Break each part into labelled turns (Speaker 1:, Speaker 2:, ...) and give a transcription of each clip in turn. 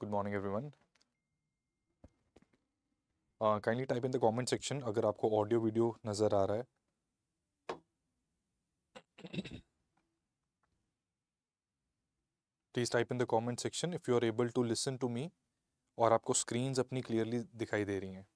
Speaker 1: Good morning everyone kindly type in the comment section अगर आपको audio video नज़र आ रहा है please type in the comment section if you are able to listen to me और आपको screens अपनी क्लियरली दिखाई दे रही हैं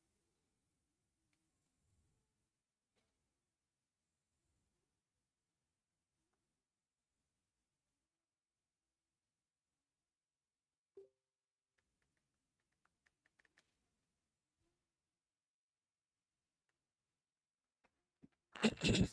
Speaker 1: सो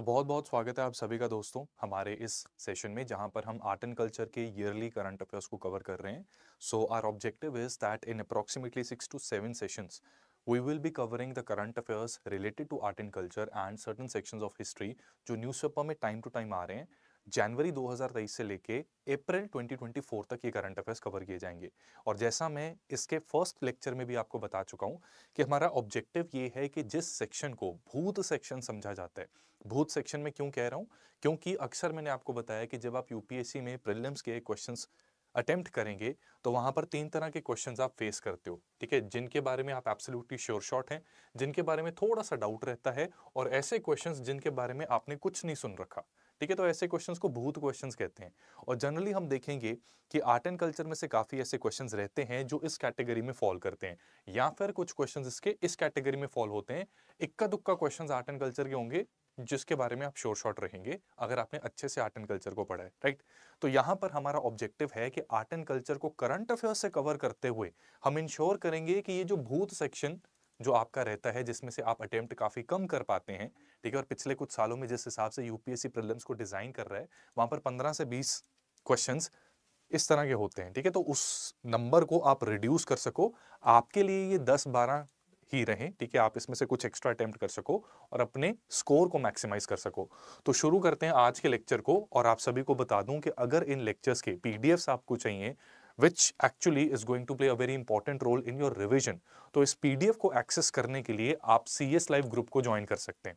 Speaker 1: so, बहुत बहुत स्वागत है आप सभी का दोस्तों हमारे इस सेशन में जहां पर हम आर्ट एंड कल्चर के ईयरली करंट अफेयर्स को कवर कर रहे हैं so our objective is that in approximately six to seven sessions we will be covering the current affairs related to art and culture and certain sections of history जो newspaper में time to time आ रहे हैं जनवरी 2023 से लेके अप्रैल 2024 तक ये current affairs cover किए जाएंगे और जैसा मैं इसके फर्स्ट लेक्चर में भी आपको बता चुका हूँ कि हमारा ऑब्जेक्टिव ये है कि जिस सेक्शन को भूत सेक्शन समझा जाता है भूत सेक्शन में क्यों कह रहा हूँ क्योंकि अक्सर मैंने आपको बताया कि जब आप यूपीएससी में प्रिलियम्स के क्वेश्चन अटेम्प्ट करेंगे तो वहाँ पर तीन तरह के क्वेश्चंस आप फेस करते हो ठीक है जिनके बारे में आप एब्सोल्युटली श्योर शॉट हैं जिनके बारे में थोड़ा सा डाउट रहता है और ऐसे क्वेश्चंस जिनके बारे में आपने कुछ नहीं सुन रखा ठीक है तो ऐसे क्वेश्चंस को भूत क्वेश्चंस कहते हैं और जनरली हम देखेंगे कि आर्ट एंड कल्चर में से काफ़ी ऐसे क्वेश्चंस रहते हैं जो इस कैटेगरी में फॉल करते हैं या फिर कुछ क्वेश्चंस इसके इस कैटेगरी में फॉल होते हैं इक्का दुक्का क्वेश्चंस आर्ट एंड कल्चर के होंगे जिसके बारे में आप शोर शॉर्ट रहेंगे अगर आपने अच्छे से आर्ट एंड कल्चर को पढ़ा है राइट तो यहाँ पर हमारा ऑब्जेक्टिव है कि आर्ट एंड कल्चर को करंट अफेयर्स से कवर करते हुए हम इंश्योर करेंगे कि ये जो भूत सेक्शन जो आपका रहता है जिसमें से आप अटेम्प्ट काफ़ी कम कर पाते हैं ठीक है और पिछले कुछ सालों में जिस हिसाब से यूपीएससी प्रिलिम्स को डिज़ाइन कर रहा है वहां पर पंद्रह से बीस क्वेश्चन इस तरह के होते हैं ठीक है तो उस नंबर को आप रिड्यूस कर सको आपके लिए ये दस बारह ही रहे ठीक है आप इसमें से कुछ एक्स्ट्रा अटेम्प्ट कर सको और अपने स्कोर को मैक्सिमाइज कर सको तो शुरू करते हैं आज के लेक्चर को और आप सभी को बता दूं कि अगर इन लेक्चर्स के पीडीएफ्स आपको चाहिए which actually is going to play a very important role in your revision तो इस पीडीएफ को एक्सेस करने के लिए आप सी एस लाइव ग्रुप को ज्वाइन कर सकते हैं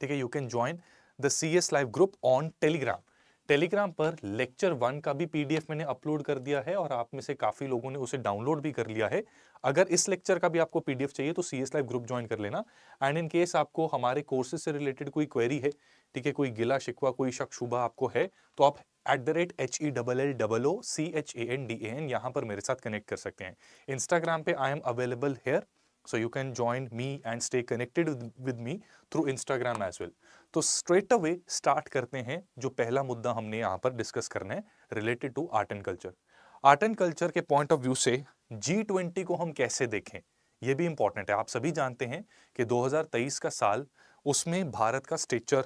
Speaker 1: ठीक है you can join the C S live group on Telegram Telegram पर लेक्चर वन का भी पीडीएफ मैंने अपलोड कर दिया है और आप में से काफ़ी लोगों ने उसे डाउनलोड भी कर लिया है अगर इस लेक्चर का भी आपको पीडीएफ चाहिए तो C S live group join कर लेना एंड इन केस आपको हमारे कोर्सेज से रिलेटेड कोई क्वेरी है ठीक है कोई गिला शिकवा कोई शक शुभा आपको है तो आप at the rate H E double L डबल C H A N D A N एन यहाँ पर मेरे साथ कनेक्ट कर सकते हैं इंस्टाग्राम पे I am available here So you can join me and stay connected with me through Instagram as well. तो स्ट्रेट अवे स्टार्ट करते हैं जो पहला मुद्दा हमने यहाँ पर डिस्कस करना है related to art and culture art and culture के पॉइंट ऑफ व्यू से जी ट्वेंटी को हम कैसे देखें ये भी इम्पॉर्टेंट है आप सभी जानते हैं कि 2023 का साल उसमें भारत का स्टेचर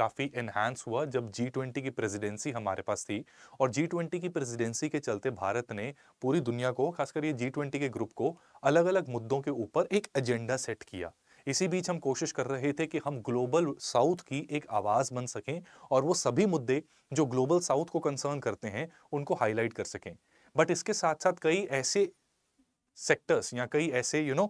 Speaker 1: काफ़ी एनहांस हुआ जब जी ट्वेंटी की प्रेसिडेंसी हमारे पास थी और जी ट्वेंटी की प्रेसिडेंसी के चलते भारत ने पूरी दुनिया को खासकर ये जी ट्वेंटी के ग्रुप को अलग अलग मुद्दों के ऊपर एक एजेंडा सेट किया इसी बीच हम कोशिश कर रहे थे कि हम ग्लोबल साउथ की एक आवाज़ बन सकें और वो सभी मुद्दे जो ग्लोबल साउथ को कंसर्न करते हैं उनको हाईलाइट कर सकें बट इसके साथ साथ कई ऐसे सेक्टर्स या कई ऐसे यू नो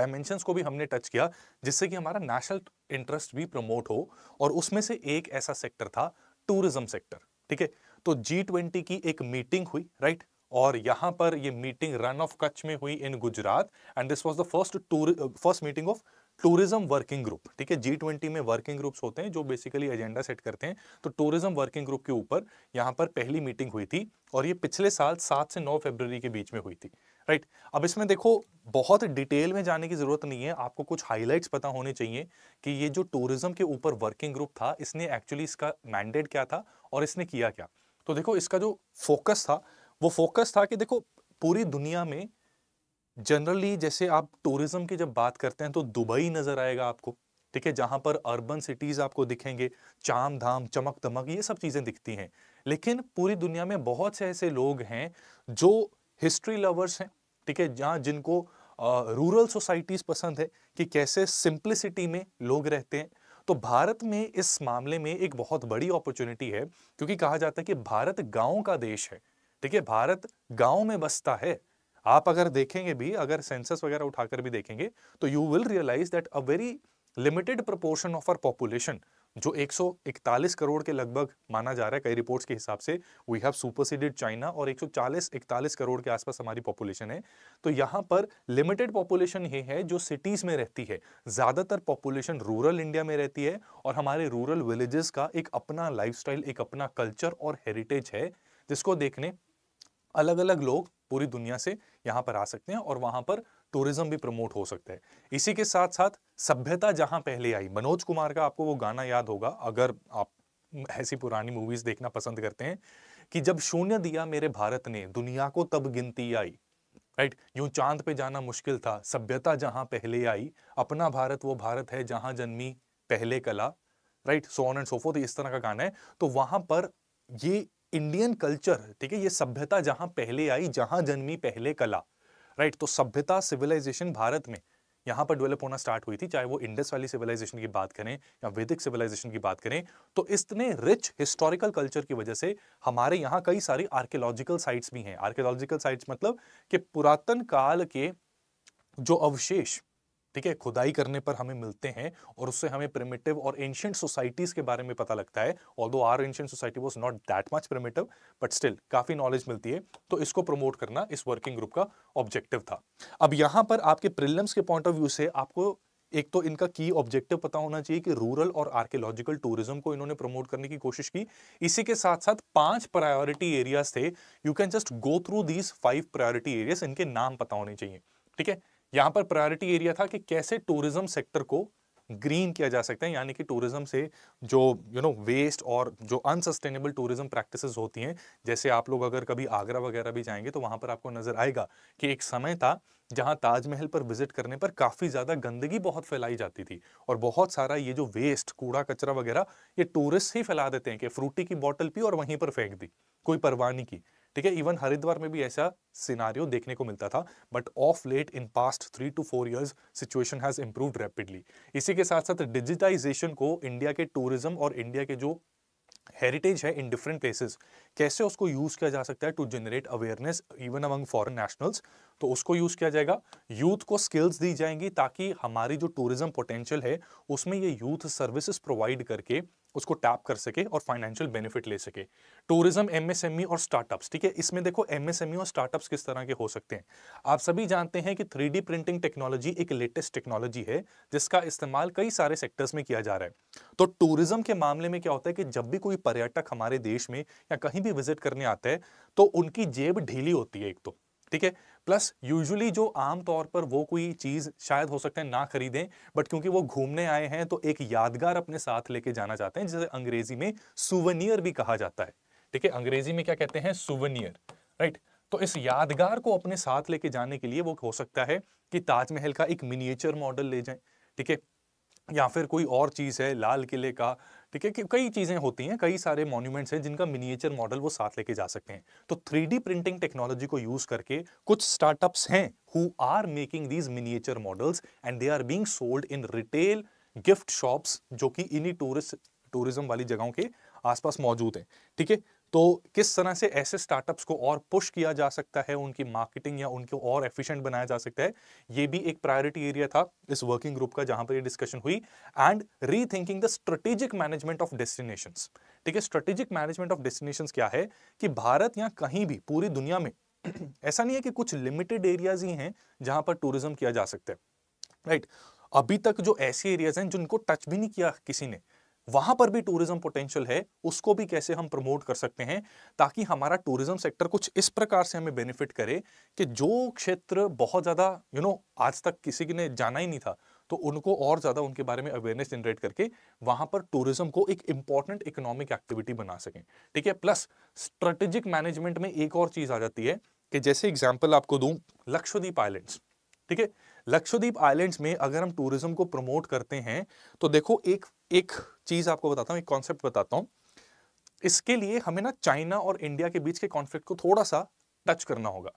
Speaker 1: डायमेंशंस को भी हमने टच किया जिससे कि हमारा नेशनल इंटरेस्ट भी प्रमोट हो और उसमें से एक ऐसा सेक्टर था टूरिज्म सेक्टर ठीक है तो जी ट्वेंटी की एक मीटिंग हुई राइट और यहां पर ये मीटिंग रन ऑफ कच्छ में हुई in Gujarat and this was the first tour first meeting of tourism working group ठीक है जी ट्वेंटी में वर्किंग ग्रुप्स होते हैं जो बेसिकली एजेंडा सेट करते हैं तो टूरिज्म वर्किंग ग्रुप के ऊपर यहां पर पहली मीटिंग हुई थी और ये पिछले साल सात से नौ फेबर के बीच में हुई थी राइट अब इसमें देखो बहुत डिटेल में जाने की ज़रूरत नहीं है आपको कुछ हाइलाइट्स पता होने चाहिए कि ये जो टूरिज्म के ऊपर वर्किंग ग्रुप था इसने एक्चुअली इसका मैंडेट क्या था और इसने किया क्या तो देखो इसका जो फोकस था वो फोकस था कि देखो पूरी दुनिया में जनरली जैसे आप टूरिज्म की जब बात करते हैं तो दुबई नज़र आएगा आपको ठीक है जहां पर अर्बन सिटीज़ आपको दिखेंगे चाम धाम चमक दमक ये सब चीज़ें दिखती हैं लेकिन पूरी दुनिया में बहुत से ऐसे लोग हैं जो हिस्ट्री लवर्स हैं ठीक है जहाँ जिनको रूरल सोसाइटीज़ पसंद है कि कैसे सिंप्लिसिटी में लोग रहते हैं तो भारत में इस मामले में एक बहुत बड़ी अपॉर्चुनिटी है क्योंकि कहा जाता है कि भारत गाँव का देश है ठीक है भारत गाँव में बसता है आप अगर देखेंगे भी अगर सेंसस वगैरह उठाकर भी देखेंगे तो you will realise that a very limited proportion of our population जो 141 करोड़ के लगभग माना जा रहा है कई रिपोर्ट्स के हिसाब से वी हैव सुपरसीडेड चाइना और 140 41 करोड़ के आसपास हमारी पॉपुलेशन है तो यहाँ पर लिमिटेड पॉपुलेशन ये है जो सिटीज़ में रहती है ज़्यादातर पॉपुलेशन रूरल इंडिया में रहती है और हमारे रूरल विलेजेस का एक अपना लाइफ एक अपना कल्चर और हेरिटेज है जिसको देखने अलग अलग लोग पूरी दुनिया से यहाँ पर आ सकते हैं और वहाँ पर टूरिज्म भी प्रमोट हो सकता है इसी के साथ साथ सभ्यता जहां पहले आई मनोज कुमार का आपको वो गाना याद होगा अगर आप ऐसी पुरानी मूवीज देखना पसंद करते हैं कि जब शून्य दिया मेरे भारत ने दुनिया को तब गिनती आई राइट यूं चांद पे जाना मुश्किल था सभ्यता जहां पहले आई अपना भारत वो भारत है जहां जन्मी पहले कला right so on and so forth इस तरह का गाना है तो वहां पर ये इंडियन कल्चर ठीक है ये सभ्यता जहां पहले आई जहां जन्मी पहले कला राइट तो सभ्यता सिविलाइजेशन भारत में यहाँ पर डेवलप होना स्टार्ट हुई थी चाहे वो इंडस वाली सिविलाइजेशन की बात करें या वैदिक सिविलाइजेशन की बात करें तो इतने रिच हिस्टोरिकल कल्चर की वजह से हमारे यहाँ कई सारी आर्कियोलॉजिकल साइट्स भी हैं आर्कियोलॉजिकल साइट्स मतलब कि पुरातन काल के जो अवशेष ठीक है खुदाई करने पर हमें मिलते हैं और उससे हमें प्रिमेटिव और एंशियंट सोसाइटीज़ के बारे में पता लगता है although our ancient society was not that much primitive but still काफ़ी नॉलेज मिलती है तो इसको प्रमोट करना इस वर्किंग ग्रुप का ऑब्जेक्टिव था अब यहाँ पर आपके प्रिलिम्स के पॉइंट ऑफ व्यू से आपको एक तो इनका की ऑब्जेक्टिव पता होना चाहिए कि रूरल और आर्कियोलॉजिकल टूरिज्म को इन्होंने प्रमोट करने की कोशिश की इसी के साथ साथ पांच प्रायोरिटी एरियाज थे you can just go through these five priority areas इनके नाम पता होने चाहिए ठीक है यहाँ पर प्रायोरिटी एरिया था कि कैसे टूरिज्म सेक्टर को ग्रीन किया जा सकता है यानी कि टूरिज्म से जो यू नो वेस्ट और जो अनसस्टेनेबल टूरिज्म प्रैक्टिसेस होती हैं जैसे आप लोग अगर कभी आगरा वगैरह भी जाएंगे तो वहां पर आपको नजर आएगा कि एक समय था जहां ताजमहल पर विजिट करने पर काफ़ी ज़्यादा गंदगी बहुत फैलाई जाती थी और बहुत सारा ये जो वेस्ट कूड़ा कचरा वगैरह ये टूरिस्ट ही फैला देते हैं कि फ्रूटी की बॉटल पी और वहीं पर फेंक दी कोई परवाह नहीं की ठीक है इवन हरिद्वार में भी ऐसा सिनारियो देखने को मिलता था but of late in past three to four years situation has improve rapidly इसी के साथ साथ डिजिटाइजेशन को इंडिया के टूरिज्म और इंडिया के जो हेरिटेज है इन डिफरेंट प्लेसेस कैसे उसको यूज़ किया जा सकता है to generate awareness even among foreign nationals तो उसको यूज़ किया जाएगा यूथ को स्किल्स दी जाएंगी ताकि हमारी जो टूरिज्म पोटेंशियल है उसमें ये यूथ सर्विसेज प्रोवाइड करके उसको टैप कर सके और फाइनेंशियल बेनिफिट ले सके टूरिज्म एमएसएमई e और स्टार्टअप्स ठीक है इसमें देखो एमएसएमई e और स्टार्टअप्स किस तरह के हो सकते हैं आप सभी जानते हैं कि थ्री प्रिंटिंग टेक्नोलॉजी एक लेटेस्ट टेक्नोलॉजी है जिसका इस्तेमाल कई सारे सेक्टर्स में किया जा रहा है तो टूरिज्म के मामले में क्या होता है कि जब भी कोई पर्यटक हमारे देश में या कहीं भी विजिट करने आता है तो उनकी जेब ढीली होती है एक तो ठीक है प्लस यूजुअली जो आम तौर पर वो कोई चीज़ शायद हो सकता है ना खरीदें बट क्योंकि वो घूमने आए हैं तो एक यादगार अपने साथ लेके जाना चाहते हैं जिसे अंग्रेजी में सुवनियर भी कहा जाता है ठीक है अंग्रेजी में क्या कहते हैं सुवनियर राइट तो इस यादगार को अपने साथ लेके जाने के लिए वो हो सकता है कि ताजमहल का एक मिनिएचर मॉडल ले जाए ठीक है या फिर कोई और चीज़ है लाल किले का ठीक है कई चीज़ें होती हैं कई सारे मॉन्यूमेंट्स हैं जिनका मिनिएचर मॉडल वो साथ लेके जा सकते हैं तो थ्री प्रिंटिंग टेक्नोलॉजी को यूज़ करके कुछ स्टार्टअप्स हैं who are making these miniature models and they are being sold in retail gift shops जो कि इन्हीं टूरिस्ट टूरिज्म वाली जगहों के आसपास मौजूद है ठीक है तो किस तरह से ऐसे स्टार्टअप्स को और पुश किया जा सकता है उनकी मार्केटिंग या उनको और एफिशिएंट बनाया जा सकता है ये भी एक प्रायोरिटी एरिया था इस वर्किंग ग्रुप का जहां पर ये डिस्कशन हुई and rethinking the strategic management of destination ठीक है स्ट्रेटेजिक मैनेजमेंट ऑफ डेस्टिनेशन क्या है कि भारत या कहीं भी पूरी दुनिया में ऐसा नहीं है कि कुछ लिमिटेड एरियाज ही हैं जहां पर टूरिज्म किया जा सकता है राइट right? अभी तक जो ऐसे एरियाज हैं जिनको टच भी नहीं किया किसी ने वहां पर भी टूरिज्म पोटेंशियल है उसको भी कैसे हम प्रमोट कर सकते हैं ताकि हमारा टूरिज्म सेक्टर कुछ इस प्रकार से हमें बेनिफिट करे कि जो क्षेत्र बहुत ज़्यादा यू नो आज तक किसी ने जाना ही नहीं था तो उनको और ज़्यादा उनके बारे में अवेयरनेस जनरेट करके वहां पर टूरिज्म को एक इंपॉर्टेंट इकोनॉमिक एक्टिविटी बना सकें ठीक है प्लस स्ट्रेटेजिक मैनेजमेंट में एक और चीज़ आ जाती है कि जैसे एग्जाम्पल आपको दूँ लक्षद्वीप आइलैंड्स ठीक है लक्षद्वीप आइलैंड्स में अगर हम टूरिज्म को प्रमोट करते हैं तो देखो एक एक चीज़ आपको बताता हूँ एक कॉन्सेप्ट बताता हूँ इसके लिए हमें ना चाइना और इंडिया के बीच के कॉन्फ्लिक्ट को थोड़ा सा टच करना होगा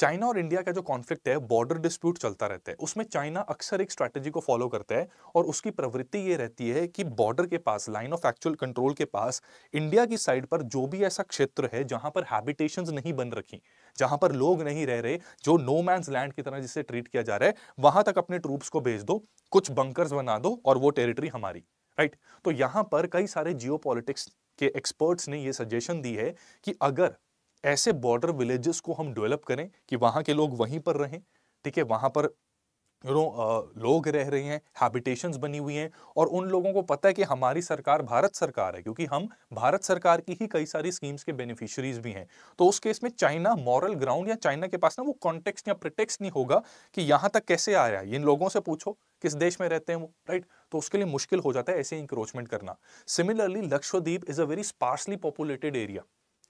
Speaker 1: चाइना और इंडिया का जो कॉन्फ्लिक्ट है बॉर्डर डिस्प्यूट चलता रहता है उसमें चाइना अक्सर एक स्ट्रैटेजी को फॉलो करता है और उसकी प्रवृत्ति ये रहती है कि बॉर्डर के पास लाइन ऑफ एक्चुअल कंट्रोल के पास इंडिया की साइड पर जो भी ऐसा क्षेत्र है जहां पर हैबिटेशन नहीं बन रखी जहां पर लोग नहीं रह रहे जो नो मैंस लैंड की तरह जिसे ट्रीट किया जा रहा है वहां तक अपने ट्रूप्स को भेज दो कुछ बंकर बना दो और वो टेरिटरी हमारी राइट तो यहां पर कई सारे जियो के एक्सपर्ट्स ने यह सजेशन दी है कि अगर ऐसे बॉर्डर विलेजेस को हम डेवलप करें कि वहां के लोग वहीं पर रहें ठीक है वहां पर यू नो लोग रह रहे हैं हैबिटेशंस बनी हुई हैं और उन लोगों को पता है कि हमारी सरकार भारत सरकार है क्योंकि हम भारत सरकार की ही कई सारी स्कीम्स के बेनिफिशरीज भी हैं तो उस केस में चाइना मॉरल ग्राउंड या चाइना के पास ना वो कॉन्टेक्स्ट या प्रिटेक्स नहीं होगा कि यहाँ तक कैसे आया इन लोगों से पूछो किस देश में रहते हैं वो राइट तो उसके लिए मुश्किल हो जाता है ऐसे इंक्रोचमेंट करना similarly Lakshadweep is a very sparsely populated area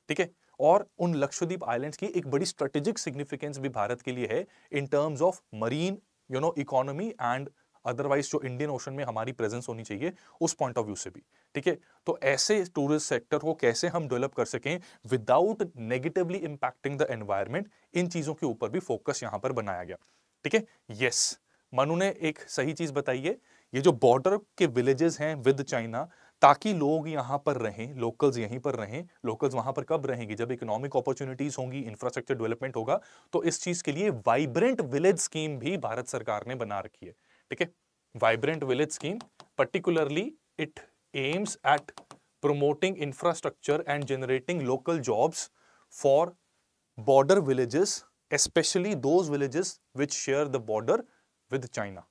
Speaker 1: ठीक है और उन लक्षद्वीप आइलैंड्स की एक बड़ी स्ट्रेटेजिक सिग्निफिकेंस भी भारत के लिए है in terms of marine you know economy and otherwise जो इंडियन ओशन में हमारी प्रेजेंस होनी चाहिए उस पॉइंट ऑफ व्यू से भी ठीक है तो ऐसे टूरिस्ट सेक्टर को कैसे हम डेवलप कर सकें without negatively impacting the environment इन चीज़ों के ऊपर भी फोकस यहां पर बनाया गया ठीक है यस मनु ने एक सही चीज़ बताई है ये जो बॉर्डर के विलेजेस हैं विद चाइना ताकि लोग यहाँ पर रहें लोकल्स यहीं पर रहें लोकल्स वहाँ पर कब रहेंगे जब इकोनॉमिक अपॉर्चुनिटीज होंगी इंफ्रास्ट्रक्चर डेवलपमेंट होगा तो इस चीज़ के लिए वाइब्रेंट विलेज स्कीम भी भारत सरकार ने बना रखी है ठीक है vibrant village scheme particularly it aims at promoting infrastructure and generating local jobs for border villages especially those villages which share the border with China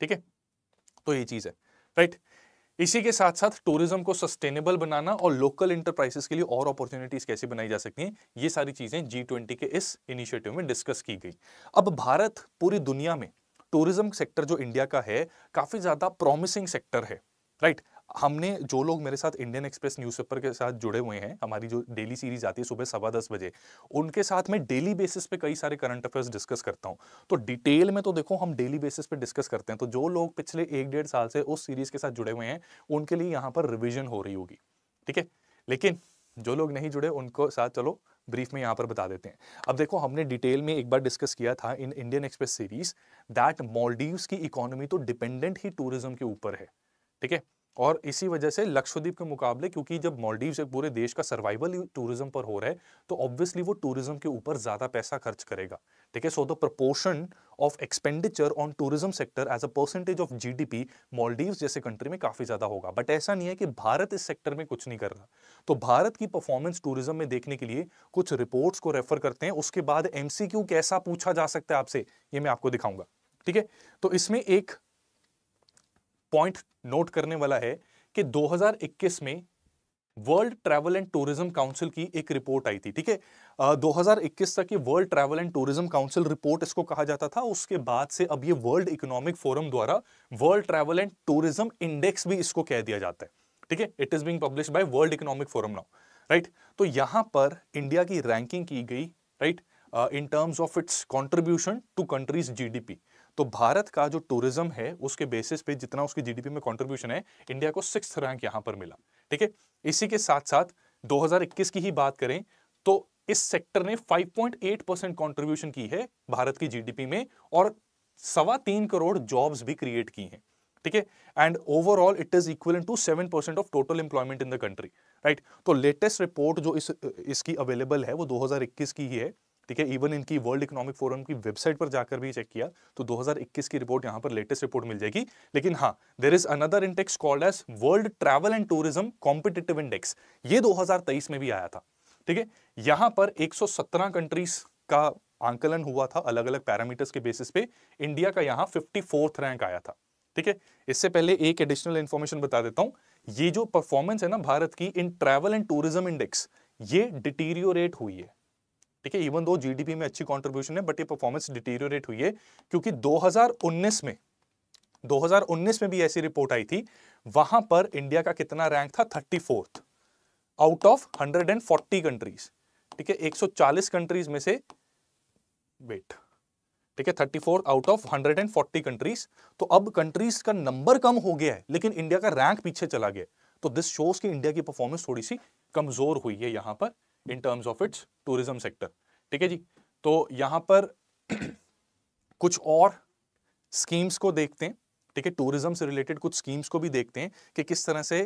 Speaker 1: ठीक है तो ये चीज है राइट right? इसी के साथ साथ टूरिज्म को सस्टेनेबल बनाना और लोकल इंटरप्राइजेस के लिए और अपॉर्चुनिटीज कैसे बनाई जा सकती हैं ये सारी चीज़ें जी ट्वेंटी के इस इनिशिएटिव में डिस्कस की गई अब भारत पूरी दुनिया में टूरिज्म सेक्टर जो इंडिया का है काफ़ी ज़्यादा प्रॉमिसिंग सेक्टर है राइट right? हमने जो लोग मेरे साथ इंडियन एक्सप्रेस न्यूज़पेपर के साथ जुड़े हुए हैं हमारी जो डेली सीरीज आती है सुबह सवा दस बजे उनके साथ मैं डेली बेसिस पे कई सारे करंट अफेयर्स डिस्कस करता हूँ तो डिटेल में तो देखो हम डेली बेसिस पे डिस्कस करते हैं तो जो लोग पिछले एक डेढ़ साल से उस सीरीज के साथ जुड़े हुए हैं उनके लिए यहाँ पर रिविजन हो रही होगी ठीक है लेकिन जो लोग नहीं जुड़े उनको साथ चलो ब्रीफ में यहाँ पर बता देते हैं अब देखो हमने डिटेल में एक बार डिस्कस किया था in Indian Express series that Maldives की इकोनॉमी तो डिपेंडेंट ही टूरिज्म के ऊपर है ठीक है और इसी वजह से लक्षद्वीप के मुकाबले क्योंकि जब मॉलडीव्स एक पूरे देश का सर्वाइवल टूरिज्म पर हो रहा है तो ऑब्वियसली वो टूरिज्म के ऊपर ज़्यादा पैसा खर्च करेगा ठीक है so the proportion of expenditure on tourism sector as a percentage of GDP Maldives जैसे कंट्री में काफ़ी ज़्यादा होगा बट ऐसा नहीं है कि भारत इस सेक्टर में कुछ नहीं कर रहा तो भारत की परफॉर्मेंस टूरिज्म में देखने के लिए कुछ रिपोर्ट्स को रेफर करते हैं उसके बाद एम कैसा पूछा जा सकता है आपसे ये मैं आपको दिखाऊंगा ठीक है तो इसमें एक पॉइंट नोट करने वाला है कि 2021 में World travel and tourism Council की एक रिपोर्ट आई थी ठीक है uh, 2021 तक ये World travel and tourism council report इसको कहा जाता था उसके बाद से अब ये वर्ल्ड इकोनॉमिक फोरम द्वारा World travel and tourism index भी इसको कह दिया जाता है ठीक है it is being published by World economic Forum now right तो यहां पर इंडिया की रैंकिंग की गई right in terms of its contribution to countries जी तो भारत का जो टूरिज्म है उसके बेसिस पे जितना उसकी जीडीपी में कंट्रीब्यूशन है इंडिया को सिक्स रैंक यहां पर मिला ठीक है इसी के साथ साथ 2021 की ही बात करें तो इस सेक्टर ने 5.8 परसेंट कॉन्ट्रीब्यूशन की है भारत की जीडीपी में और सवा तीन करोड़ जॉब्स भी क्रिएट की हैं ठीक है and overall it is equal to seven percent of total employment in the country right तो लेटेस्ट रिपोर्ट जो इस इसकी अवेलेबल है वो 2021 की ही है ठीक है इवन इनकी वर्ल्ड इकोनॉमिक फोरम की वेबसाइट पर जाकर भी चेक किया तो 2021 की रिपोर्ट यहां पर लेटेस्ट रिपोर्ट मिल जाएगी लेकिन हाँ there is another index called as world travel and tourism competitive index ये 2023 में भी आया था ठीक है यहां पर 117 कंट्रीज का आंकलन हुआ था अलग अलग पैरामीटर्स के बेसिस पे इंडिया का यहाँ फिफ्टी रैंक आया था ठीक है इससे पहले एक एडिशनल इन्फॉर्मेशन बता देता हूँ ये जो परफॉर्मेंस है ना भारत की in travel and tourism index ये डिटीरियोरेट हुई है ठीक है इवन दो जीडीपी में अच्छी कंट्रीब्यूशन है बट ये परफॉर्मेंस डिटीरियोरेट हुई है क्योंकि 2019 में 2019 में भी ऐसी रिपोर्ट आई थी वहां पर इंडिया का कितना रैंक था thirty fourth out of 140 countries ठीक है 140 कंट्रीज में से वेट ठीक है 34 आउट ऑफ 140 कंट्रीज तो अब कंट्रीज का नंबर कम हो गया है लेकिन इंडिया का रैंक पीछे चला गया तो दिस शोज कि इंडिया की परफॉर्मेंस थोड़ी सी कमजोर हुई है यहां पर in terms of its tourism sector ठीक है जी तो यहाँ पर कुछ और स्कीम्स को देखते हैं ठीक है टूरिज्म से रिलेटेड कुछ स्कीम्स को भी देखते हैं कि किस तरह से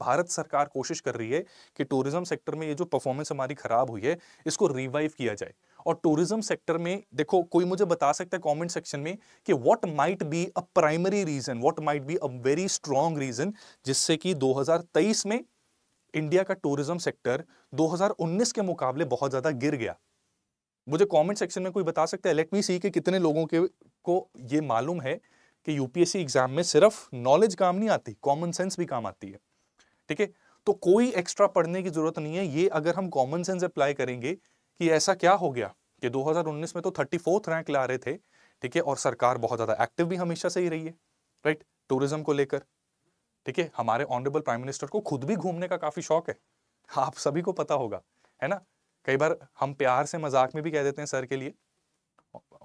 Speaker 1: भारत सरकार कोशिश कर रही है कि टूरिज्म सेक्टर में ये जो परफॉर्मेंस हमारी खराब हुई है इसको रिवाइव किया जाए और टूरिज्म सेक्टर में देखो कोई मुझे बता सकता है कमेंट सेक्शन में कि what might be a primary reason what might be a very strong reason जिससे कि 2023 में इंडिया का टूरिज्म सेक्टर 2019 के मुकाबले बहुत ज़्यादा गिर गया मुझे कमेंट सेक्शन में कोई बता सकता है लेट मी सी कि कितने लोगों के को ये मालूम है कि यूपीएससी एग्जाम में सिर्फ नॉलेज काम नहीं आती कॉमन सेंस भी काम आती है ठीक है तो कोई एक्स्ट्रा पढ़ने की जरूरत नहीं है ये अगर हम कॉमन सेंस अप्लाई करेंगे कि ऐसा क्या हो गया कि 2019 में तो थर्टी रैंक ला रहे थे ठीक है और सरकार बहुत ज़्यादा एक्टिव भी हमेशा से ही रही है राइट टूरिज्म को लेकर ठीक है हमारे ऑनरेबल प्राइम मिनिस्टर को खुद भी घूमने का काफ़ी शौक है आप सभी को पता होगा है ना कई बार हम प्यार से मजाक में भी कह देते हैं सर के लिए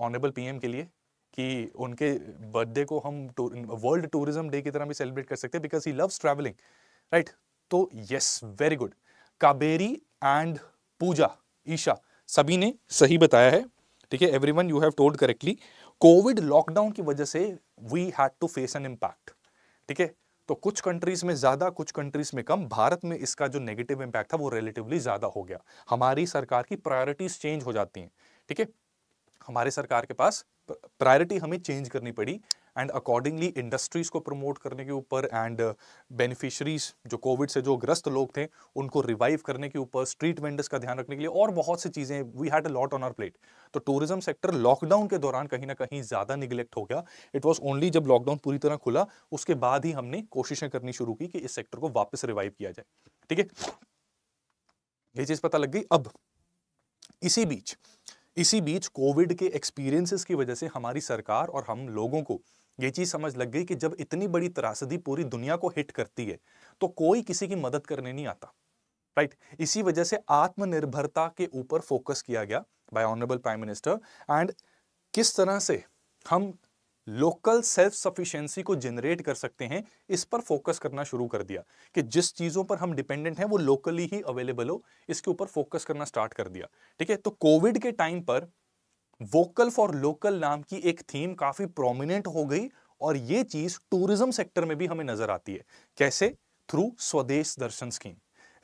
Speaker 1: ऑनरेबल पीएम के लिए कि उनके बर्थडे को हम वर्ल्ड टूरिज्म डे की तरह भी सेलिब्रेट कर सकते हैं because he loves travelling right तो yes very good Kaberi and Puja Isha सभी ने सही बताया है ठीक है every you have told correctly covid lockdown की वजह से we had to face an impact ठीक है तो कुछ कंट्रीज़ में ज़्यादा कुछ कंट्रीज़ में कम भारत में इसका जो नेगेटिव इंपैक्ट था वो रिलेटिवली ज़्यादा हो गया हमारी सरकार की प्रायोरिटीज़ चेंज हो जाती हैं ठीक है हमारे सरकार के पास प्रायोरिटी हमें चेंज करनी पड़ी एंड अकॉर्डिंगली इंडस्ट्रीज़ को प्रमोट करने के ऊपर एंड बेनिफिशरीज uh, जो कोविड से जो ग्रस्त लोग थे उनको रिवाइव करने के ऊपर स्ट्रीट वेंडर्स का ध्यान रखने के लिए और बहुत सी चीज़ें we had a lot on our plate तो टूरिज्म सेक्टर लॉकडाउन के दौरान कहीं ना कहीं ज़्यादा निगलेक्ट हो गया इट वॉज ओनली जब लॉकडाउन पूरी तरह खुला उसके बाद ही हमने कोशिशें करनी शुरू की कि इस सेक्टर को वापस रिवाइव किया जाए ठीक है ये चीज़ पता लग गई अब इसी बीच इसी बीच कोविड के एक्सपीरियंसेस की वजह से हमारी सरकार और हम लोगों को ये चीज़ समझ लग गई कि जब इतनी बड़ी त्रासदी पूरी दुनिया को हिट करती है तो कोई किसी की मदद करने नहीं आता राइट right? इसी वजह से आत्मनिर्भरता के ऊपर फोकस किया गया by honourable prime minister and किस तरह से हम लोकल सेल्फ सफिशिएंसी को जनरेट कर सकते हैं इस पर फोकस करना शुरू कर दिया कि जिस चीज़ों पर हम डिपेंडेंट हैं वो लोकली ही अवेलेबल हो इसके ऊपर फोकस करना स्टार्ट कर दिया ठीक है तो कोविड के टाइम पर वोकल फॉर लोकल नाम की एक थीम काफी प्रोमिनेंट हो गई और ये चीज टूरिज्म सेक्टर में भी हमें नजर आती है कैसे through Swadesh Darshan scheme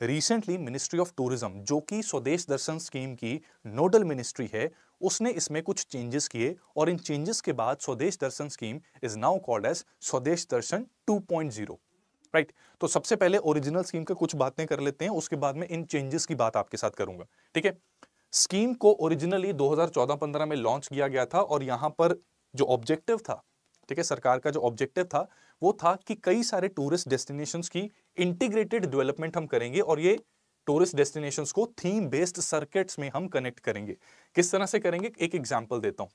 Speaker 1: recently ministry of tourism जो कि स्वदेश दर्शन स्कीम की नोडल मिनिस्ट्री है उसने इसमें कुछ चेंजेस किए और इन चेंजेस के बाद Swadesh Darshan scheme is now called as Swadesh Darshan 2.0 right तो सबसे पहले ओरिजिनल स्कीम का कुछ बातें कर लेते हैं उसके बाद में इन चेंजेस की बात आपके साथ करूंगा ठीक है स्कीम को ओरिजिनली 2014-15 में लॉन्च किया गया था और यहाँ पर जो ऑब्जेक्टिव था ठीक है सरकार का जो ऑब्जेक्टिव था वो था कि कई सारे टूरिस्ट डेस्टिनेशंस की इंटीग्रेटेड डेवलपमेंट हम करेंगे और ये टूरिस्ट डेस्टिनेशंस को थीम बेस्ड सर्किट्स में हम कनेक्ट करेंगे किस तरह से करेंगे एक एग्जाम्पल देता हूँ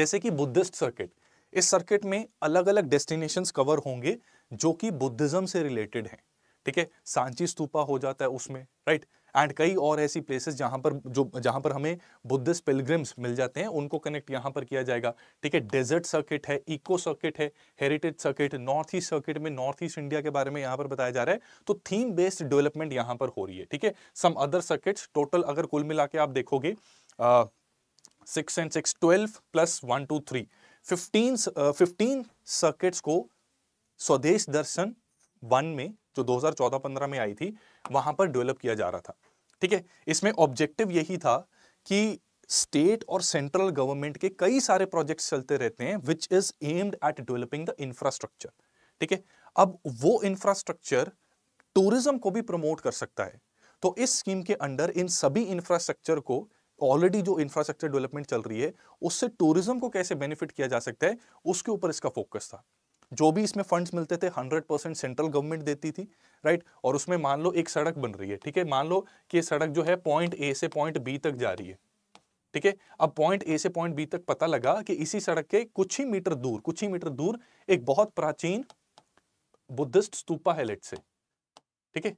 Speaker 1: जैसे कि बुद्धिस्ट सर्किट इस सर्किट में अलग अलग डेस्टिनेशन कवर होंगे जो कि बुद्धिज्म से रिलेटेड है ठीक है सांची स्तूपा हो जाता है उसमें राइट right? एंड कई और ऐसी प्लेसेस जहां पर जो जहां पर हमें बुद्धिस्ट पिलग्रिम्स मिल जाते हैं उनको कनेक्ट यहां पर किया जाएगा ठीक है डेजर्ट सर्किट है इको सर्किट है heritage circuit north east circuit में नॉर्थ ईस्ट इंडिया के बारे में यहां पर बताया जा रहा है तो थीम बेस्ड डेवलपमेंट यहां पर हो रही है ठीक है सम अदर सर्किट्स टोटल अगर कुल मिला के आप देखोगे six and six twelve plus one two three fifteen fifteen circuits को स्वदेश दर्शन वन में जो 2014-15 में आई थी वहां पर डेवलप किया जा रहा था ठीक है इसमें ऑब्जेक्टिव यही था कि स्टेट और सेंट्रल गवर्नमेंट के कई सारे प्रोजेक्ट्स चलते रहते हैं which is aimed at developing the infrastructure ठीक है अब वो इंफ्रास्ट्रक्चर टूरिज्म को भी प्रमोट कर सकता है तो इस स्कीम के अंडर इन सभी इंफ्रास्ट्रक्चर को ऑलरेडी जो इंफ्रास्ट्रक्चर डेवलपमेंट चल रही है उससे टूरिज्म को कैसे बेनिफिट किया जा सकता है उसके ऊपर इसका फोकस था जो भी इसमें फंड्स मिलते थे 100 परसेंट सेंट्रल गवर्नमेंट देती थी राइट और उसमें मान लो एक सड़क बन रही है ठीक है मान लो कि सड़क जो है पॉइंट ए से पॉइंट बी तक जा रही है ठीक है अब पॉइंट ए से पॉइंट बी तक पता लगा कि इसी सड़क के कुछ ही मीटर दूर कुछ ही मीटर दूर एक बहुत प्राचीन बुद्धिस्ट स्तूपा है लेट से ठीक है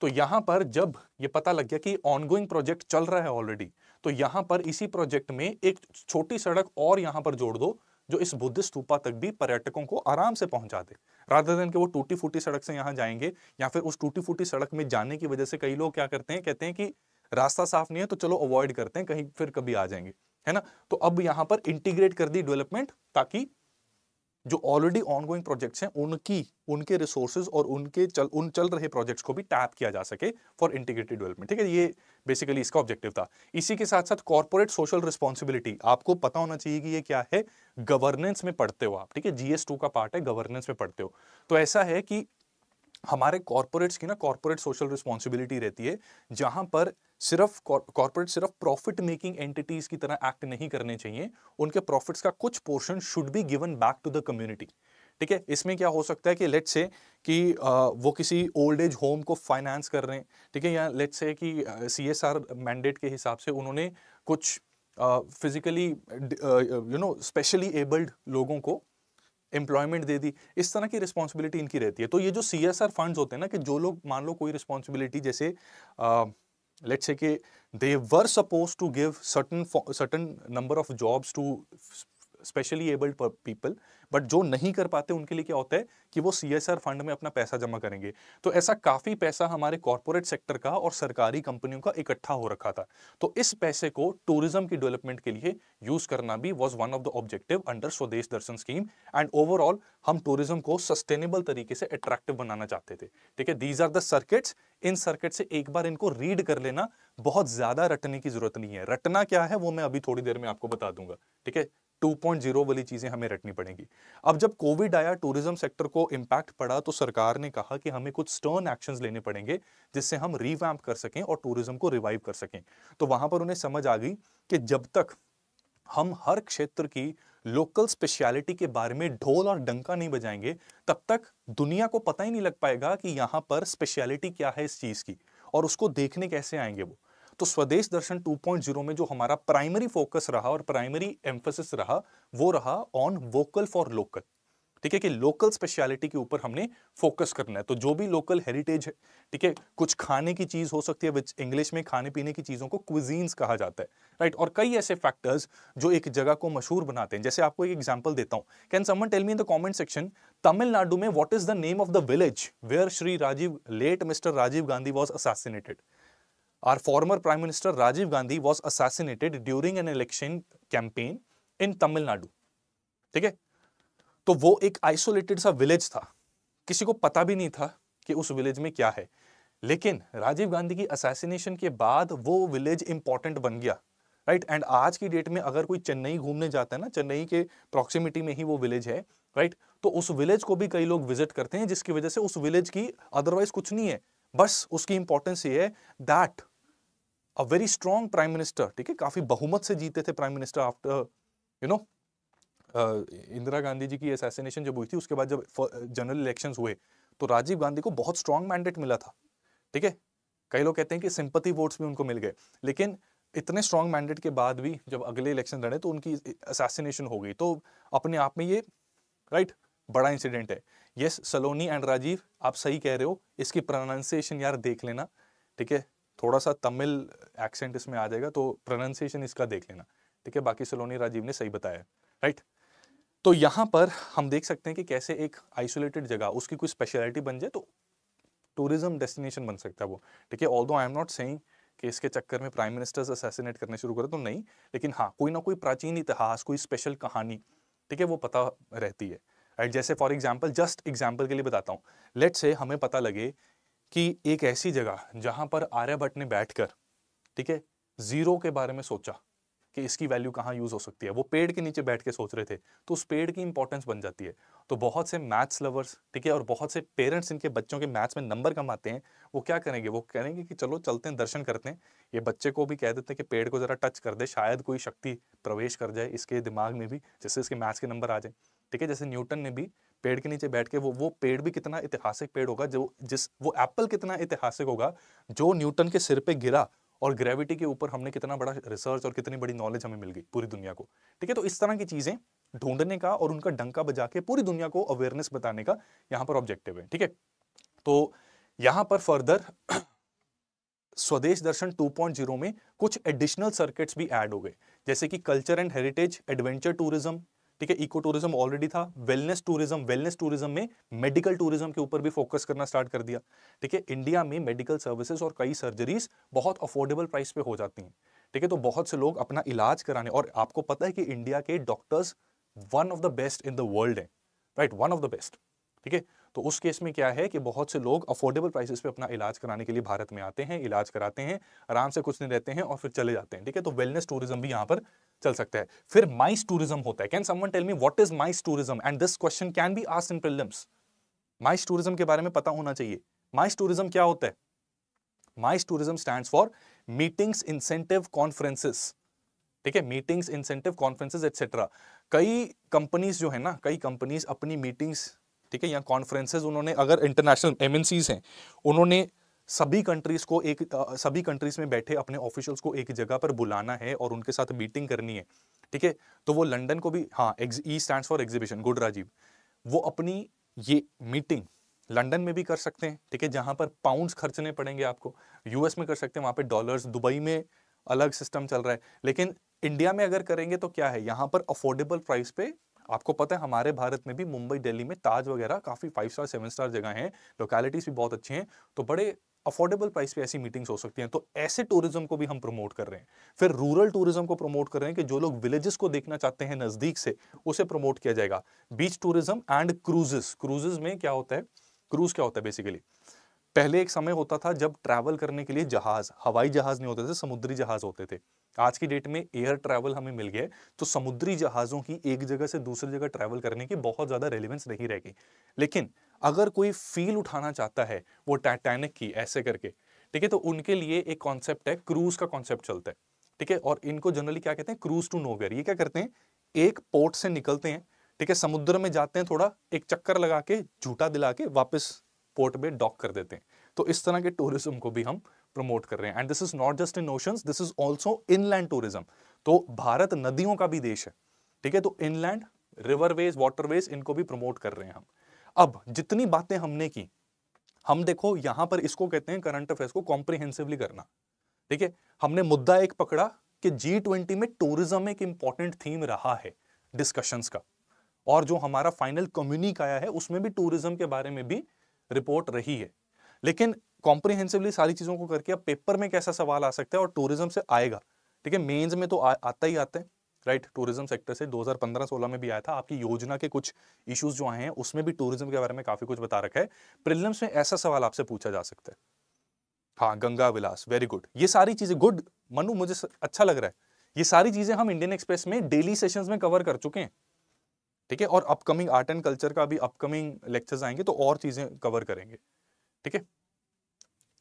Speaker 1: तो यहां पर जब ये पता लग गया कि ऑनगोइंग प्रोजेक्ट चल रहा है ऑलरेडी तो यहां पर इसी प्रोजेक्ट में एक छोटी सड़क और यहां पर जोड़ दो जो इस बुद्ध स्तूपा तक भी पर्यटकों को आराम से पहुंचा दे राधा दिन के वो टूटी फूटी सड़क से यहाँ जाएंगे या फिर उस टूटी फूटी सड़क में जाने की वजह से कई लोग क्या करते हैं कहते हैं कि रास्ता साफ नहीं है तो चलो अवॉइड करते हैं कहीं फिर कभी आ जाएंगे है ना तो अब यहाँ पर इंटीग्रेट कर दी डेवलपमेंट ताकि जो ऑलरेडी ऑनगोइंग प्रोजेक्ट्स हैं उनकी उनके रिसोर्सेज और उनके चल उन चल रहे प्रोजेक्ट्स को भी टैप किया जा सके फॉर इंटीग्रेटेड डेवलपमेंट ठीक है ये बेसिकली इसका ऑब्जेक्टिव था इसी के साथ साथ कॉर्पोरेट सोशल रिस्पॉन्सिबिलिटी आपको पता होना चाहिए कि ये क्या है गवर्नेंस में पढ़ते हो आप ठीक है जीएस का पार्ट है गवर्नेंस में पढ़ते हो तो ऐसा है कि हमारे कॉरपोरेट्स की ना कॉरपोरेट सोशल रिस्पॉन्सिबिलिटी रहती है जहां पर सिर्फ कॉरपोरेट सिर्फ प्रॉफिट मेकिंग एंटिटीज की तरह एक्ट नहीं करने चाहिए उनके प्रॉफिट्स का कुछ portion should be given back to the community ठीक है इसमें क्या हो सकता है कि लेट से कि आ, वो किसी ओल्ड एज होम को फाइनेंस कर रहे हैं ठीक है या लेट से कि सी एस आर मैंडेट के हिसाब से उन्होंने कुछ physically you know specially abled लोगों को एम्प्लॉयमेंट दे दी इस तरह की रिस्पॉन्सिबिलिटी इनकी रहती है तो ये जो सी एस आर फंड होते हैं ना कि जो लोग मान लो कोई रिस्पॉन्सिबिलिटी जैसे लेट्स से कि they were supposed to give certain certain number of jobs to specially abled people but जो नहीं कर पाते उनके लिए क्या होता है कि वो सी फंड में अपना पैसा जमा करेंगे तो ऐसा काफ़ी पैसा हमारे कॉरपोरेट सेक्टर का और सरकारी कंपनियों का इकट्ठा हो रखा था तो इस पैसे को टूरिज्म की डेवलपमेंट के लिए यूज़ करना भी was one of the objective under Swadesh Darshan scheme and overall हम टूरिज्म को सस्टेनेबल तरीके से अट्रैक्टिव बनाना चाहते थे ठीक है दीज आर द सर्किट्स इन सर्किट से एक बार इनको रीड कर लेना बहुत ज़्यादा रटने की जरूरत नहीं है रटना क्या है वो मैं अभी थोड़ी देर में आपको बता दूंगा ठीक है 2.0 वाली चीज़ें हमें रटनी पड़ेंगी अब जब कोविड आया टूरिज्म सेक्टर को इम्पैक्ट पड़ा तो सरकार ने कहा कि हमें कुछ स्टर्न एक्शंस लेने पड़ेंगे जिससे हम रिवैम्प कर सकें और टूरिज्म को रिवाइव कर सकें तो वहां पर उन्हें समझ आ गई कि जब तक हम हर क्षेत्र की लोकल स्पेशलिटी के बारे में ढोल और डंका नहीं बजाएंगे तब तक दुनिया को पता ही नहीं लग पाएगा कि यहाँ पर स्पेशलिटी क्या है इस चीज़ की और उसको देखने कैसे आएंगे वो तो स्वदेश दर्शन 2.0 में जो हमारा प्राइमरी फोकस रहा और प्राइमरी एम्फोसिस रहा वो रहा ऑन वोकल फॉर लोकल ठीक है कि लोकल स्पेशलिटी के ऊपर हमने फोकस करना है तो जो भी लोकल हेरिटेज है ठीक है कुछ खाने की चीज़ हो सकती है विच इंग्लिश में खाने पीने की चीज़ों को क्विजीन्स कहा जाता है राइट और कई ऐसे फैक्टर्स जो एक जगह को मशहूर बनाते हैं जैसे आपको एक एग्जाम्पल देता हूँ can someone tell me in the comment section Tamil Nadu में what is the name of the village where Shri Rajiv late mister Rajiv Gandhi was assassinated Our former Prime Minister Rajiv Gandhi was assassinated during an election campaign in Tamil Nadu. ठीक है तो वो एक isolated सा village था किसी को पता भी नहीं था कि उस village में क्या है लेकिन Rajiv Gandhi ki assassination ke baad wo village important ban gaya right and आज की डेट में अगर कोई चेन्नई घूमने जाता है ना चेन्नई के प्रॉक्सिमिटी में ही वो विलेज है राइट तो उस विलेज को भी कई लोग विजिट करते हैं जिसकी वजह से उस विलेज की अदरवाइज कुछ नहीं है बस उसकी इंपॉर्टेंस ये है that a very strong prime minister ठीक है काफी बहुमत से जीते थे prime minister after you know Indira Gandhi ji की असैसिनेशन जब हुई थी उसके बाद जब जनरल इलेक्शन हुए तो राजीव गांधी को बहुत स्ट्रांग मैंडेट मिला था ठीक है कई लोग कहते हैं कि सिंपति वोट्स भी उनको मिल गए लेकिन इतने स्ट्रांग मैंडेट के बाद भी जब अगले इलेक्शन लड़े तो उनकी असैसिनेशन हो गई तो अपने आप में ये राइट बड़ा इंसिडेंट है यस सलोनी एंड राजीव आप सही कह रहे हो इसकी प्रोनाउंसिएशन यार देख लेना ठीक है थोड़ा सा तमिल एक्सेंट इसमें आ जाएगा तो प्रोनाउंसिएशन इसका देख लेना ठीक है बाकी सलोनी राजीव ने सही बताया राइट तो यहाँ पर हम देख सकते हैं कि कैसे एक आइसोलेटेड जगह उसकी कोई स्पेशलिटी बन जाए तो टूरिज्म डेस्टिनेशन बन सकता है वो ठीक है ऑल दो आई एम नॉट सेइंग कि इसके चक्कर में प्राइम मिनिस्टर्स असैसिनेट करने शुरू करें तो नहीं लेकिन हाँ कोई ना कोई प्राचीन इतिहास कोई स्पेशल कहानी ठीक है वो पता रहती है एंड जैसे फॉर एग्जाम्पल जस्ट एग्जाम्पल के लिए बताता हूँ लेट से हमें पता लगे कि एक ऐसी जगह जहां पर आर्यभट्ट ने बैठकर ठीक है जीरो के बारे में सोचा कि इसकी वैल्यू कहाँ यूज़ हो सकती है वो पेड़ के नीचे बैठ के सोच रहे थे तो उस पेड़ की इंपॉर्टेंस बन जाती है तो बहुत से मैथ्स लवर्स ठीक है और बहुत से पेरेंट्स इनके बच्चों के मैथ्स में नंबर कम आते हैं वो क्या करेंगे वो कहेंगे कि चलो चलते हैं दर्शन करते हैं ये बच्चे को भी कह देते हैं कि पेड़ को ज़रा टच कर दे शायद कोई शक्ति प्रवेश कर जाए इसके दिमाग में भी जैसे इसके मैथ्स के नंबर आ जाए ठीक है जैसे न्यूटन ने भी पेड़ के नीचे बैठ के वो वो पेड़ भी कितना ऐतिहासिक पेड़ होगा जो जिस वो एप्पल कितना ऐतिहासिक होगा जो न्यूटन के सिर पे गिरा और ग्रेविटी के ऊपर हमने कितना बड़ा रिसर्च और कितनी बड़ी नॉलेज हमें मिल गई पूरी दुनिया को ठीक है तो इस तरह की चीज़ें ढूंढने का और उनका डंका बजा के पूरी दुनिया को अवेयरनेस बताने का यहाँ पर ऑब्जेक्टिव है ठीक है तो यहाँ पर फर्दर स्वदेश दर्शन 2.0 में कुछ एडिशनल सर्किट्स भी ऐड हो गए जैसे कि culture and heritage adventure tourism ठीक है इको टूरिज्म ऑलरेडी था वेलनेस टूरिज्म वेलनेस टूरिज्म में मेडिकल टूरिज्म के ऊपर भी फोकस करना स्टार्ट कर दिया ठीक है इंडिया में मेडिकल सर्विसेज और कई सर्जरीज बहुत अफोर्डेबल प्राइस पे हो जाती हैं ठीक है तो बहुत से लोग अपना इलाज कराने और आपको पता है कि इंडिया के doctors one of the best in the world है right one of the best ठीक है तो उस केस में क्या है कि बहुत से लोग अफोर्डेबल प्राइसेस पे अपना इलाज कराने के लिए भारत में आते हैं इलाज कराते हैं आराम से कुछ दिन रहते हैं और फिर चले जाते हैं ठीक है तो वेलनेस टूरिज्म भी यहाँ पर चल सकता है फिर माइस टूरिज्म होता है can someone tell me what is MICE tourism and this question can be asked in prelims MICE tourism के बारे में पता होना चाहिए माइस टूरिज्म क्या होता है MICE tourism stand for meetings incentive conferences ठीक है मीटिंग्स इंसेंटिव कॉन्फ्रेंसिस एक्सेट्रा कई कंपनीज जो है ना कई कंपनीज अपनी मीटिंग्स ठीक है या कॉन्फ्रेंसेज उन्होंने अगर इंटरनेशनल एम हैं उन्होंने सभी कंट्रीज़ को एक सभी कंट्रीज़ में बैठे अपने ऑफिशियल्स को एक जगह पर बुलाना है और उनके साथ मीटिंग करनी है ठीक है तो वो लंदन को भी हाँ E stand for exhibition good Rajiv वो अपनी ये मीटिंग लंदन में भी कर सकते हैं ठीक है जहां पर पाउंड्स खर्चने पड़ेंगे आपको यूएस में कर सकते हैं वहां पे डॉलर्स दुबई में अलग सिस्टम चल रहा है लेकिन इंडिया में अगर करेंगे तो क्या है यहाँ पर अफोर्डेबल प्राइस पे आपको पता है हमारे भारत में भी मुंबई दिल्ली में ताज वगैरह काफ़ी फाइव स्टार सेवन स्टार जगह हैं लोकेलिटीज़ भी बहुत अच्छी हैं तो बड़े अफोर्डेबल प्राइस पे ऐसी मीटिंग्स हो सकती हैं तो ऐसे टूरिज्म को भी हम प्रमोट कर रहे हैं फिर रूरल टूरिज्म को प्रमोट कर रहे हैं कि जो लोग विलेजेस को देखना चाहते हैं नज़दीक से उसे प्रमोट किया जाएगा beach tourism and cruises cruises में क्या होता है क्रूज क्या होता है बेसिकली पहले एक समय होता था जब ट्रैवल करने के लिए जहाज हवाई जहाज नहीं होते थे समुद्री जहाज होते थे आज की डेट में एयर ट्रैवल हमें मिल गया तो समुद्री जहाज़ों की एक जगह से दूसरी जगह ट्रैवल करने की बहुत ज़्यादा रेलिवेंस नहीं रह गई लेकिन अगर कोई फील उठाना चाहता है वो टाइटैनिक की ऐसे करके ठीक है तो उनके लिए एक कॉन्सेप्ट है क्रूज का कॉन्सेप्ट चलता है ठीक है और इनको जनरली क्या कहते हैं क्रूज टू नोवेयर ये क्या करते हैं एक पोर्ट से निकलते हैं ठीक है समुद्र में जाते हैं थोड़ा एक चक्कर लगा के झूठा दिला के वापस पोर्ट में डॉक कर देते हैं तो इस तरह के टूरिज्म को भी हम प्रमोट कर रहे हैं and this is not just in oceans this is also inland tourism तो भारत नदियों का भी देश है ठीक है तो इनलैंड रिवरवेज वाटरवेज इनको भी प्रमोट कर रहे हैं हम अब जितनी बातें हमने की हम देखो यहां पर इसको कहते हैं करंट अफेयर्स को कॉम्प्रिहेंसिवली करना ठीक है हमने मुद्दा एक पकड़ा कि जी ट्वेंटी में टूरिज्म एक इंपॉर्टेंट थीम रहा है डिस्कशंस का और जो हमारा फाइनल कम्युनिक आया है उसमें भी टूरिज्म के बारे में भी रिपोर्ट रही है लेकिन कॉम्प्रिहेंसिवली सारी चीज़ों को करके अब पेपर में कैसा सवाल आ सकता है और टूरिज्म से आएगा ठीक है मेन्स में तो आ, आता ही आता है राइट टूरिज्म सेक्टर से 2015-16 में भी आया था आपकी योजना के कुछ इश्यूज जो आए हैं उसमें भी टूरिज्म के बारे में काफ़ी कुछ बता रखा है प्रिलिम्स में ऐसा सवाल आपसे पूछा जा सकता है हाँ गंगा विलास वेरी गुड ये सारी चीज़ें गुड मनु मुझे अच्छा लग रहा है ये सारी चीज़ें हम इंडियन एक्सप्रेस में डेली सेशंस में कवर कर चुके हैं ठीक है और अपकमिंग आर्ट एंड कल्चर का अभी अपकमिंग लेक्चर्स आएंगे तो और चीज़ें कवर करेंगे ठीक है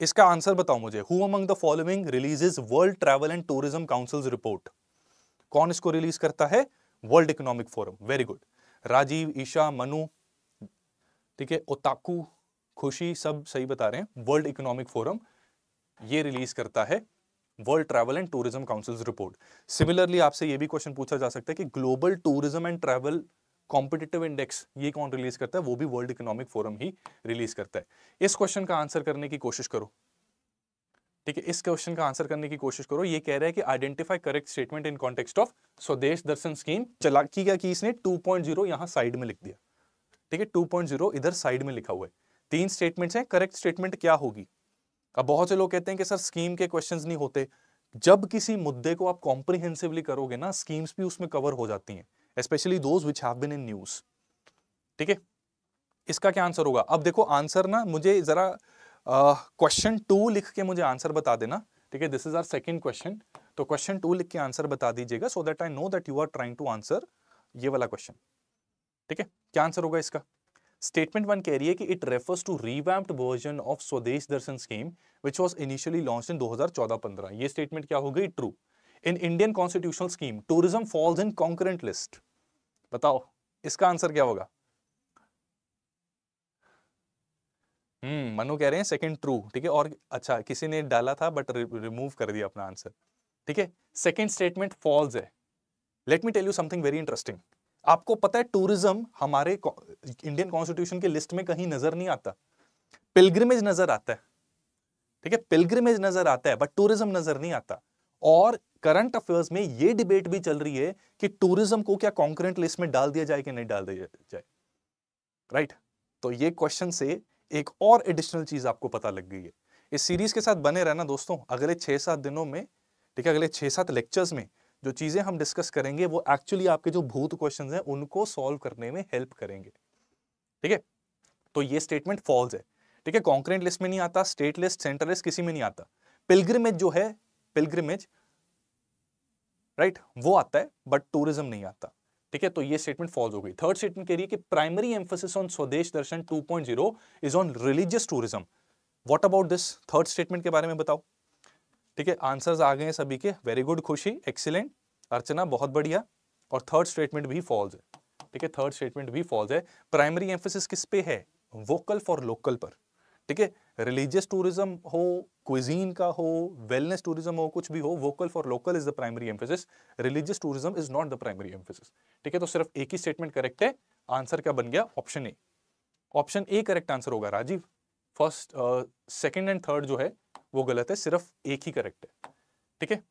Speaker 1: इसका आंसर बताओ मुझे who among the following releases world travel and tourism council report कौन इसको रिलीज करता है world economic forum very good Rajiv Isha Manu ठीक है ओताकू खुशी सब सही बता रहे हैं वर्ल्ड इकोनॉमिक फोरम ये रिलीज करता है world travel and tourism councils report similarly आपसे ये भी क्वेश्चन पूछा जा सकता है कि global tourism and travel competitive index ये कौन रिलीज करता है वो भी वर्ल्ड इकोनॉमिक फोरम ही रिलीज करता है इस क्वेश्चन का आंसर करने की कोशिश करो ठीक है इस क्वेश्चन का आंसर करने की कोशिश करो ये कह रहा है कि identify correct statement in context of Swadesh Darshan scheme चला की क्या की इसने 2.0 पॉइंट यहां साइड में लिख दिया ठीक है 2.0 इधर साइड में लिखा हुआ है तीन स्टेटमेंट्स हैं करेक्ट स्टेटमेंट क्या होगी अब बहुत से लोग कहते हैं कि सर स्कीम के क्वेश्चन नहीं होते जब किसी मुद्दे को आप कॉम्प्रिहेंसिवली करोगे ना स्कीम्स भी उसमें कवर हो जाती हैं specially those which have been in news ठीक है इसका क्या आंसर होगा अब देखो आंसर ना मुझे ज़रा क्वेश्चन टू लिख के मुझे आंसर बता देना ठीक है this is our second question तो क्वेश्चन टू लिख के आंसर बता दीजिएगा so that I know that you are trying to answer ये वाला क्वेश्चन ठीक है क्या आंसर होगा इसका स्टेटमेंट वन कह रही है कि it refers to revamped version of Swadesh Darshan scheme which was initially launched in 2014-15 ये स्टेटमेंट क्या हो गई true in Indian constitutional scheme tourism falls in concurrent list बताओ इसका आंसर क्या होगा हम्म मनु कह रहे हैं सेकंड ट्रू ठीक है और अच्छा किसी ने डाला था बट रिमूव कर दिया अपना आंसर ठीक है सेकंड स्टेटमेंट फॉल्स है let me tell you something very interesting आपको पता है टूरिज्म हमारे इंडियन कॉन्स्टिट्यूशन के लिस्ट में कहीं नजर नहीं आता पिलग्रिमेज नजर आता है ठीक है पिलग्रिमेज नजर आता है बट टूरिज्म नजर नहीं आता और करंट अफेयर्स में ये डिबेट भी चल रही है कि टूरिज्म को क्या कॉन्करेंट लिस्ट में डाल दिया जाए कि नहीं डाल दिया जाए राइट right? तो ये क्वेश्चन से एक और एडिशनल चीज आपको पता लग गई है इस सीरीज के साथ बने रहना दोस्तों अगले छह सात दिनों में ठीक है अगले छह सात लेक्चर्स में जो चीज़ें हम डिस्कस करेंगे वो एक्चुअली आपके जो भूत क्वेश्चन है उनको सॉल्व करने में हेल्प करेंगे ठीक है तो ये स्टेटमेंट फॉल्स है ठीक है कॉन्क्रेंट लिस्ट में नहीं आता स्टेट लिस्ट सेंटर लिस्ट किसी में नहीं आता पिलग्रिमेज जो है पिलग्रिमेज राइट वो आता है बट टूरिज्म नहीं आता ठीक है तो ये स्टेटमेंट फॉल्स हो गई थर्ड स्टेटमेंट कह रही है कि primary emphasis on Swadesh Darshan 2.0 is on religious tourism what about this third statement के बारे में बताओ ठीक है आंसर्स आ गए हैं सभी के very good Khushi excellent Archana बहुत बढ़िया और थर्ड स्टेटमेंट भी फॉल्स है ठीक है थर्ड स्टेटमेंट भी फॉल्स है प्राइमरी एम्फोसिस किस पे है वोकल फॉर लोकल पर ठीक है रिलीजियस टूरिज्म हो क्विजीन का हो वेलनेस टूरिज्म हो कुछ भी हो vocal for local is the primary emphasis religious tourism is not the primary emphasis ठीक है तो सिर्फ एक ही स्टेटमेंट करेक्ट है आंसर क्या बन गया option A option A correct answer होगा Rajiv first second and third जो है वो गलत है सिर्फ एक ही करेक्ट है ठीक है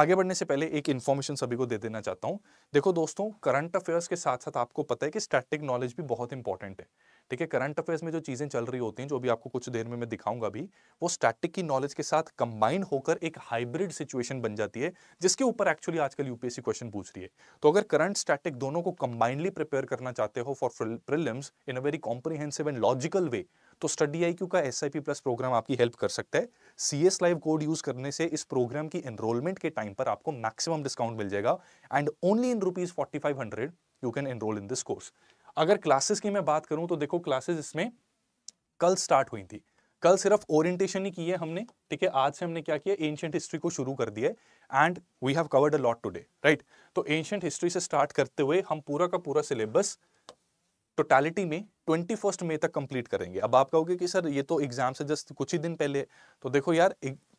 Speaker 1: आगे बढ़ने से पहले एक इन्फॉर्मेशन सभी को दे देना चाहता हूँ देखो दोस्तों करंट अफेयर्स के साथ साथ आपको पता है कि स्टैटिक नॉलेज भी बहुत इंपॉर्टेंट है ठीक है करंट अफेयर्स में जो चीज़ें चल रही होती हैं जो भी आपको कुछ देर में मैं दिखाऊंगा भी वो स्टैटिक की नॉलेज के साथ कंबाइन होकर एक हाइब्रिड सिचुएशन बन जाती है जिसके ऊपर एक्चुअली आजकल यूपीएससी क्वेश्चन पूछ रही है तो अगर करंट स्टैटिक दोनों को कंबाइंडली प्रिपेयर करना चाहते हो for prelims in a very comprehensive and logical way तो स्टडी आई क्यू का S I P plus program आपकी हेल्प कर सकता है C S live code use करने से इस प्रोग्राम की एनरोलमेंट के टाइम पर आपको मैक्सिमम डिस्काउंट मिल जाएगा and only in rupees forty five hundred you can enrol in this course अगर क्लासेस की मैं बात करूं तो देखो क्लासेस इसमें कल स्टार्ट हुई थी कल सिर्फ ओरिएंटेशन ही की है हमने ठीक है आज से हमने क्या किया एंशियंट हिस्ट्री को शुरू कर दिया है and we have covered a lot today right तो एंशियंट हिस्ट्री से स्टार्ट करते हुए हम पूरा का पूरा सिलेबस टोटैलिटी में ट्वेंटी फर्स्ट मई तक कंप्लीट करेंगे अब आप कहोगे कि सर ये तो एग्जाम से जस्ट कुछ ही दिन पहले तो देखो यार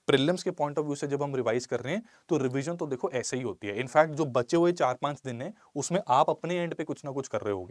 Speaker 1: प्रिलिम्स के पॉइंट ऑफ व्यू से जब हम रिवाइज कर रहे हैं तो रिविजन तो देखो ऐसे ही होती है इनफैक्ट जो बचे हुए चार पांच दिन है उसमें आप अपने एंड पे कुछ ना कुछ कर रहे हो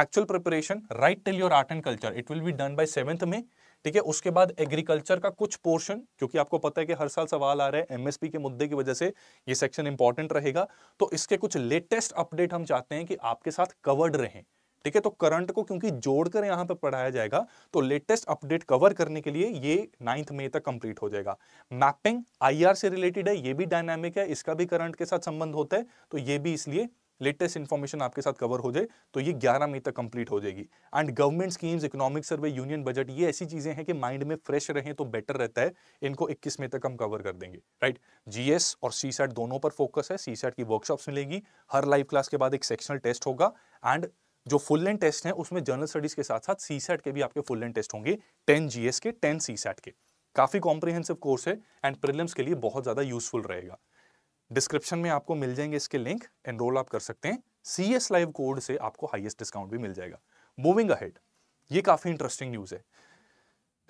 Speaker 1: actual preparation right till your art and culture it will be done by seventh में ठीक है उसके बाद एग्रीकल्चर का कुछ पोर्शन क्योंकि आपको पता है कि हर साल सवाल आ रहे हैं एमएसपी के मुद्दे की वजह से ये सेक्शन इंपॉर्टेंट रहेगा तो इसके कुछ लेटेस्ट अपडेट हम चाहते हैं कि आपके साथ कवर्ड रहें ठीक है तो करंट को क्योंकि जोड़कर यहां पर पढ़ाया जाएगा तो लेटेस्ट अपडेट कवर करने के लिए ये नाइन्थ मई तक कंप्लीट हो जाएगा मैपिंग आईआर से रिलेटेड है ये भी डायनामिक है इसका भी करंट के साथ संबंध होता है तो ये भी इसलिए लेटेस्ट इन्फॉर्मेशन आपके साथ कवर हो जाए तो ये 11 मई तक कंप्लीट हो जाएगी and government schemes economic survey union budget ये ऐसी चीजें हैं कि माइंड में फ्रेश रहें तो बेटर रहता है इनको 21 मई तक हम कवर कर देंगे राइट जीएस और सी दोनों पर फोकस है सी की वर्कशॉप्स मिलेंगी हर लाइव क्लास के बाद एक सेक्शनल टेस्ट होगा एंड जो फुल लेंथ टेस्ट हैं उसमें जनरल स्टडीज के साथ साथ सी के भी आपके फुल लेंथ टेस्ट होंगे टेन जी के टेन सी के काफ़ी कॉम्प्रिहेंसिव कोर्स है एंड प्रिलियम्स के लिए बहुत ज़्यादा यूजफुल रहेगा डिस्क्रिप्शन में आपको मिल जाएंगे इसके लिंक एनरोल आप कर सकते हैं सी एस लाइव कोड से आपको हाइएस्ट डिस्काउंट भी मिल जाएगा मूविंग अहेड ये काफ़ी इंटरेस्टिंग न्यूज़ है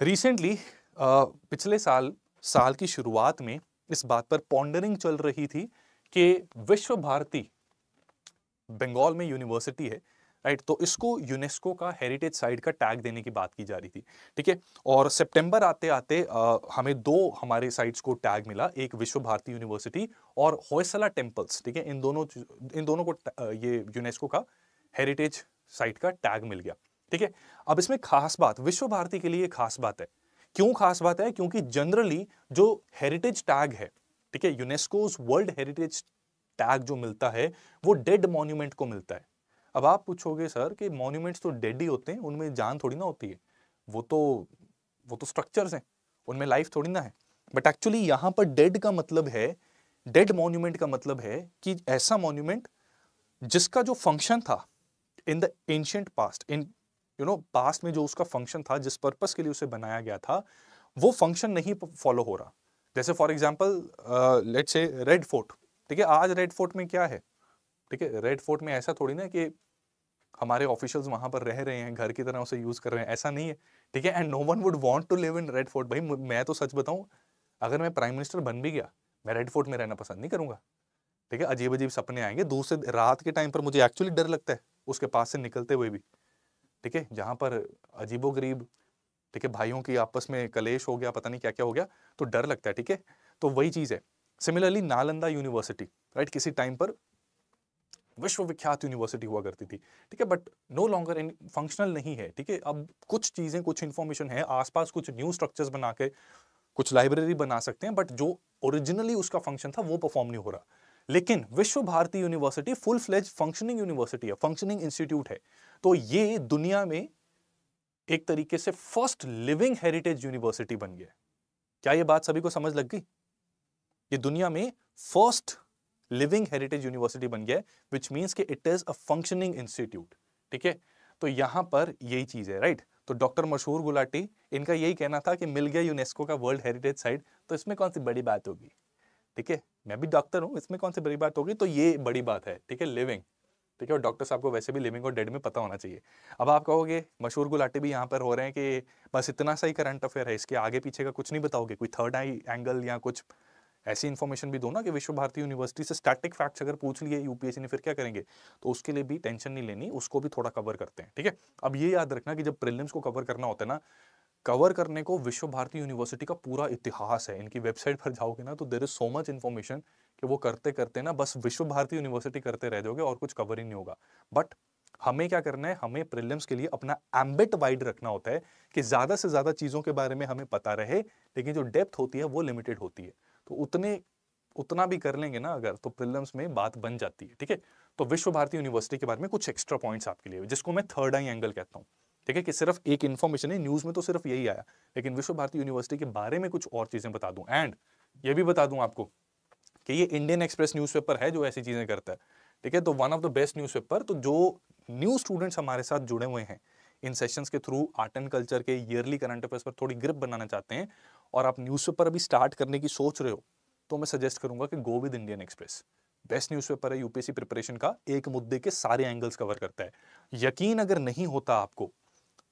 Speaker 1: रिसेंटली पिछले साल साल की शुरुआत में इस बात पर पॉन्डरिंग चल रही थी कि विश्व भारती बंगाल में यूनिवर्सिटी है राइट तो इसको यूनेस्को का हेरिटेज साइट का टैग देने की बात की जा रही थी ठीक है और सितंबर आते आते आ, हमें दो हमारे साइट्स को टैग मिला एक विश्व भारती यूनिवर्सिटी और होयसला टेम्पल्स ठीक है इन दोनों इन दोनों को ये यूनेस्को का हेरिटेज साइट का टैग मिल गया ठीक है अब इसमें खास बात विश्व भारती के लिए खास बात है क्यों खास बात है क्योंकि जनरली जो हेरिटेज टैग है ठीक है यूनेस्को वर्ल्ड हेरिटेज टैग जो मिलता है वो डेड मॉन्यूमेंट को मिलता है अब आप पूछोगे सर कि मोन्यूमेंट्स तो डेड ही होते हैं उनमें जान थोड़ी ना होती है वो तो वो तो स्ट्रक्चर्स हैं उनमें लाइफ थोड़ी ना है बट एक्चुअली यहाँ पर डेड का मतलब है डेड मोन्यूमेंट का मतलब है कि ऐसा मोन्यूमेंट जिसका जो फंक्शन था in the ancient past in you know past में जो उसका फंक्शन था जिस पर्पस के लिए उसे बनाया गया था वो फंक्शन नहीं फॉलो हो रहा जैसे for example let say red fort ठीक है आज रेड फोर्ट में क्या है ठीक है रेड फोर्ट में ऐसा थोड़ी ना कि हमारे ऑफिशियल्स वहां पर रह रहे हैं घर की तरह उसे यूज़ कर रहे हैं ऐसा नहीं है ठीक है and no one would want to live in red fort भाई मैं तो सच बताऊं अगर मैं प्राइम मिनिस्टर बन भी गया मैं रेड फोर्ट में रहना पसंद नहीं करूंगा ठीक है अजीब अजीब सपने आएंगे दूसरे रात के टाइम पर मुझे एक्चुअली डर लगता है उसके पास से निकलते हुए भी ठीक है जहां पर अजीबो गरीब ठीक है भाइयों की आपस में कलेश हो गया पता नहीं क्या क्या हो गया तो डर लगता है ठीक है तो वही चीज़ है सिमिलरली नालंदा यूनिवर्सिटी राइट किसी टाइम पर विश्वविख्यात यूनिवर्सिटी हुआ करती थी ठीक है but no longer in functional नहीं है ठीक है अब कुछ चीज़ें कुछ इन्फॉर्मेशन है आसपास कुछ न्यू स्ट्रक्चर्स बना के कुछ लाइब्रेरी बना सकते हैं बट जो ओरिजिनली उसका फंक्शन था वो परफॉर्म नहीं हो रहा लेकिन Visva Bharati university full fledge functioning university है फंक्शनिंग इंस्टीट्यूट है तो ये दुनिया में एक तरीके से फर्स्ट लिविंग हेरिटेज यूनिवर्सिटी बन गया क्या ये बात सभी को समझ लग गई ये दुनिया में फर्स्ट लिविंग हेरिटेज यूनिवर्सिटी बन गया है विच मीन्स कि it is a functioning institute ठीक है तो यहाँ पर यही चीज़ है राइट तो डॉक्टर मशहूर गुलाटी इनका यही कहना था कि मिल गया यूनेस्को का वर्ल्ड हेरिटेज साइट तो इसमें कौन सी बड़ी बात होगी ठीक है मैं भी डॉक्टर हूँ इसमें कौन सी बड़ी बात होगी तो ये बड़ी बात है ठीक है लिविंग ठीक है और डॉक्टर साहब को वैसे भी लिविंग और डेड में पता होना चाहिए अब आप कहोगे मशहूर गुलाटी भी यहाँ पर हो रहे हैं कि बस इतना सा ही करंट अफेयर है इसके आगे पीछे का कुछ नहीं बताओगे कोई थर्ड आई एंगल या कुछ ऐसी इन्फॉर्मेशन भी दो ना कि विश्व भारती यूनिवर्सिटी से स्टैटिक फैक्ट्स अगर पूछ लिए यूपीएससी ने फिर क्या करेंगे तो उसके लिए भी टेंशन नहीं लेनी उसको भी थोड़ा कवर करते हैं ठीक है अब ये याद रखना कि जब प्रिलिम्स को कवर करना होता है ना कवर करने को विश्व भारती यूनिवर्सिटी का पूरा इतिहास है इनकी वेबसाइट पर जाओगे ना तो there is so much information कि वो करते करते ना बस विश्व भारती यूनिवर्सिटी करते रह जाओगे और कुछ कवर ही नहीं होगा बट हमें क्या करना है हमें प्रिलिम्स के लिए अपना एम्बिट वाइड रखना होता है कि ज़्यादा से ज़्यादा चीज़ों के बारे में हमें पता रहे लेकिन जो डेप्थ होती है वो लिमिटेड होती है तो उतने उतना भी कर लेंगे ना अगर तो प्रिलम्स में बात बन जाती है ठीक है तो विश्व भारती यूनिवर्सिटी के बारे में कुछ एक्स्ट्रा पॉइंट्स आपके लिए जिसको मैं थर्ड आई एंगल कहता हूँ ठीक है कि सिर्फ एक इन्फॉर्मेशन है न्यूज़ में तो सिर्फ यही आया लेकिन विश्व भारती यूनिवर्सिटी के बारे में कुछ और चीज़ें बता दूँ एंड ये भी बता दूँ आपको कि ये इंडियन एक्सप्रेस न्यूज़पेपर है जो ऐसी चीज़ें करता है ठीक है तो one of the best newspaper तो जो न्यू स्टूडेंट्स हमारे साथ जुड़े हुए हैं इन सेशंस के थ्रू आर्ट एंड कल्चर के ईयरली करंट अफेयर्स पर थोड़ी ग्रिप बनाना चाहते हैं और आप न्यूज़पेपर अभी स्टार्ट करने की सोच रहे हो तो मैं सजेस्ट करूंगा कि go with Indian Express best newspaper है यूपीएससी प्रिपरेशन का एक मुद्दे के सारे एंगल्स कवर करता है यकीन अगर नहीं होता आपको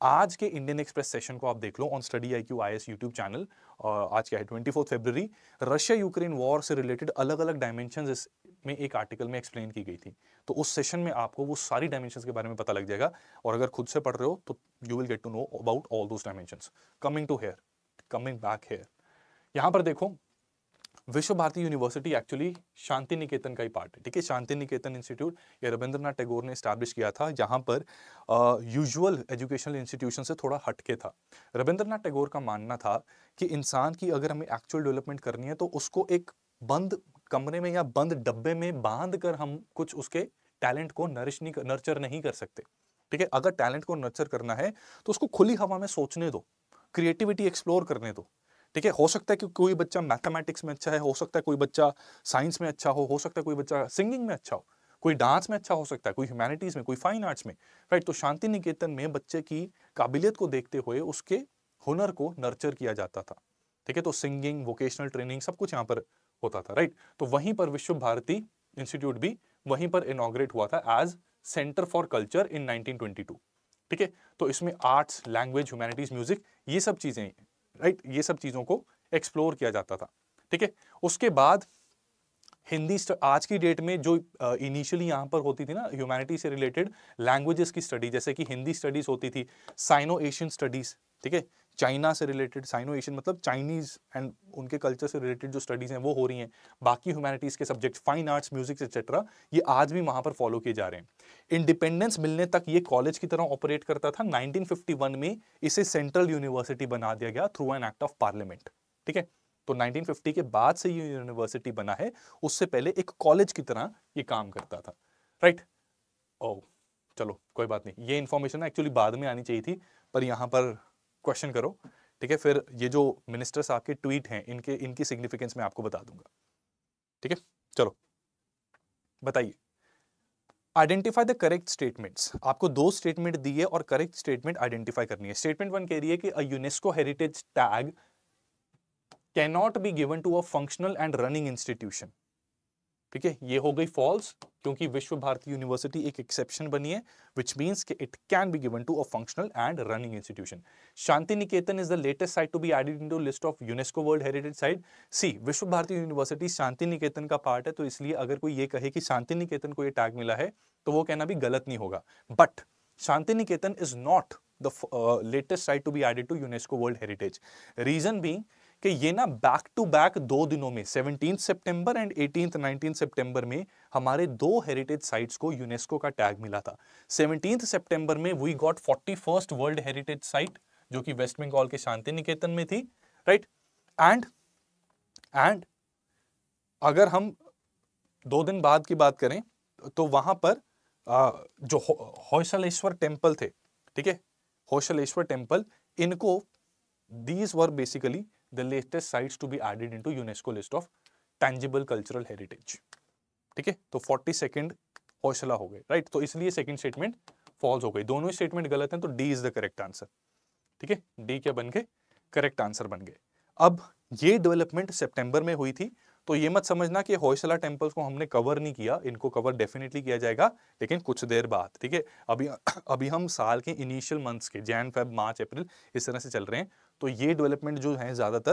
Speaker 1: आज के इंडियन एक्सप्रेस सेशन को आप देख लो on study I Q I S YouTube channel आज क्या है twenty fourth February Russia Ukraine war से रिलेटेड अलग अलग डायमेंशन इस में एक आर्टिकल में एक्सप्लेन की गई थी तो उस सेशन में आपको वो सारी डायमेंशन के बारे में पता लग जाएगा और अगर खुद से पढ़ रहे हो तो you will get to know about all those dimension coming to here coming back here यहाँ पर देखो विश्व भारती यूनिवर्सिटी एक्चुअली शांति निकेतन का ही पार्ट है ठीक है शांति निकेतन इंस्टीट्यूट ये रविंद्रनाथ टैगोर ने स्टैब्लिश किया था जहाँ पर यूजुअल एजुकेशनल इंस्टीट्यूशन से थोड़ा हटके था रविंद्रनाथ टैगोर का मानना था कि इंसान की अगर हमें एक्चुअल डेवलपमेंट करनी है तो उसको एक बंद कमरे में या बंद डब्बे में बांध कर हम कुछ उसके टैलेंट को नरिश नहीं नर्चर नहीं कर सकते ठीक है अगर टैलेंट को नर्चर करना है तो उसको खुली हवा में सोचने दो क्रिएटिविटी एक्सप्लोर करने दो ठीक है हो सकता है कि कोई बच्चा मैथमेटिक्स में अच्छा है हो सकता है कोई बच्चा साइंस में अच्छा हो हो सकता है कोई बच्चा सिंगिंग में अच्छा हो कोई डांस में अच्छा हो सकता है कोई ह्यूमैनिटीज़ में कोई फाइन आर्ट्स में राइट तो शांति निकेतन में बच्चे की काबिलियत को देखते हुए उसके हुनर को नर्चर किया जाता था ठीक है तो सिंगिंग वोकेशनल ट्रेनिंग सब कुछ यहाँ पर होता था राइट तो वहीं पर विश्व भारती इंस्टीट्यूट भी वहीं पर इनग्रेट हुआ था as centre for culture in nineteen ठीक है तो इसमें आर्ट्स लैंग्वेज ह्यूमैनिटीज म्यूजिक ये सब चीज़ें राइट ये सब चीज़ों को एक्सप्लोर किया जाता था ठीक है उसके बाद हिंदी आज की डेट में जो इनिशियली यहाँ पर होती थी ना ह्यूमैनिटी से रिलेटेड लैंग्वेजेस की स्टडी जैसे कि हिंदी स्टडीज़ होती थी साइनो एशियन स्टडीज़ ठीक है चाइना से रिलेटेड साइनो एशियन मतलब चाइनीज़ एंड उनके कल्चर से रिलेटेड जो स्टडीज़ हैं वो हो रही हैं बाकी ह्यूमैनिटीज़ के subject fine arts music etcetera ये आज भी वहाँ पर फॉलो किए जा रहे हैं इंडिपेंडेंस मिलने तक ये कॉलेज की तरह ऑपरेट करता था 1951 में इसे सेंट्रल यूनिवर्सिटी बना दिया गया through an act of parliament ठीक है तो 1950 के बाद से ये यूनिवर्सिटी बना है उससे पहले एक कॉलेज की तरह ये काम करता था राइट right? ओ oh, चलो कोई बात नहीं ये इन्फॉर्मेशन एक्चुअली बाद में आनी चाहिए थी पर यहाँ पर क्वेश्चन करो ठीक है फिर ये जो मिनिस्टर साहब के ट्वीट हैं इनके इनकी सिग्निफिकेंस मैं आपको बता दूंगा ठीक है चलो बताइए आइडेंटिफाई द करेक्ट स्टेटमेंट्स आपको दो स्टेटमेंट दी है और करेक्ट स्टेटमेंट आइडेंटिफाई करनी है स्टेटमेंट वन कह रही है कि a UNESCO heritage tag cannot be given to a functional and running institution ठीक है ये हो गई फॉल्स क्योंकि विश्व भारती यूनिवर्सिटी एक एक्सेप्शन बनी है विच मीन्स कि it can be given to a functional and running institution Shanti Niketan is the latest site to be added into list of UNESCO world heritage site see Visva Bharati university शांति निकेतन का part है तो इसलिए अगर कोई ये कहे कि शांति निकेतन को ये टैग मिला है तो वो कहना भी गलत नहीं होगा but Shanti Niketan is not the latest site to be added to UNESCO world heritage reason being कि ये ना बैक टू बैक दो दिनों में सेवनटीन सितंबर एंड एटीन नाइनटीन सितंबर में हमारे दो हेरिटेज साइट्स को यूनेस्को का टैग मिला था सेवनटीन सितंबर में we got forty first world heritage site जो कि वेस्ट बंगाल के शांति निकेतन में थी राइट एंड एंड अगर हम दो दिन बाद की बात करें तो वहां पर आ, जो हौशलेश्वर टेम्पल थे ठीक है हौशलेश्वर टेम्पल इनको these were basically the latest sites to be added into UNESCO list of tangible cultural heritage. ठीक है तो फोर्टी सेकेंड हौसला हो गए राइट तो इसलिए सेकेंड स्टेटमेंट फॉल्स हो गई दोनों ही स्टेटमेंट गलत हैं तो D is the correct answer ठीक है डी क्या बन गए करेक्ट आंसर बन गए अब ये डेवलपमेंट सितंबर में हुई थी तो ये मत समझना कि हौसला टेम्पल्स को हमने कवर नहीं किया इनको कवर डेफिनेटली किया जाएगा लेकिन कुछ देर बाद ठीक है अभी अभी हम साल के इनिशियल मंथ्स के जैन फेब मार्च अप्रैल इस तरह से चल रहे हैं तो ये डेवलपमेंट जो है ज़्यादातर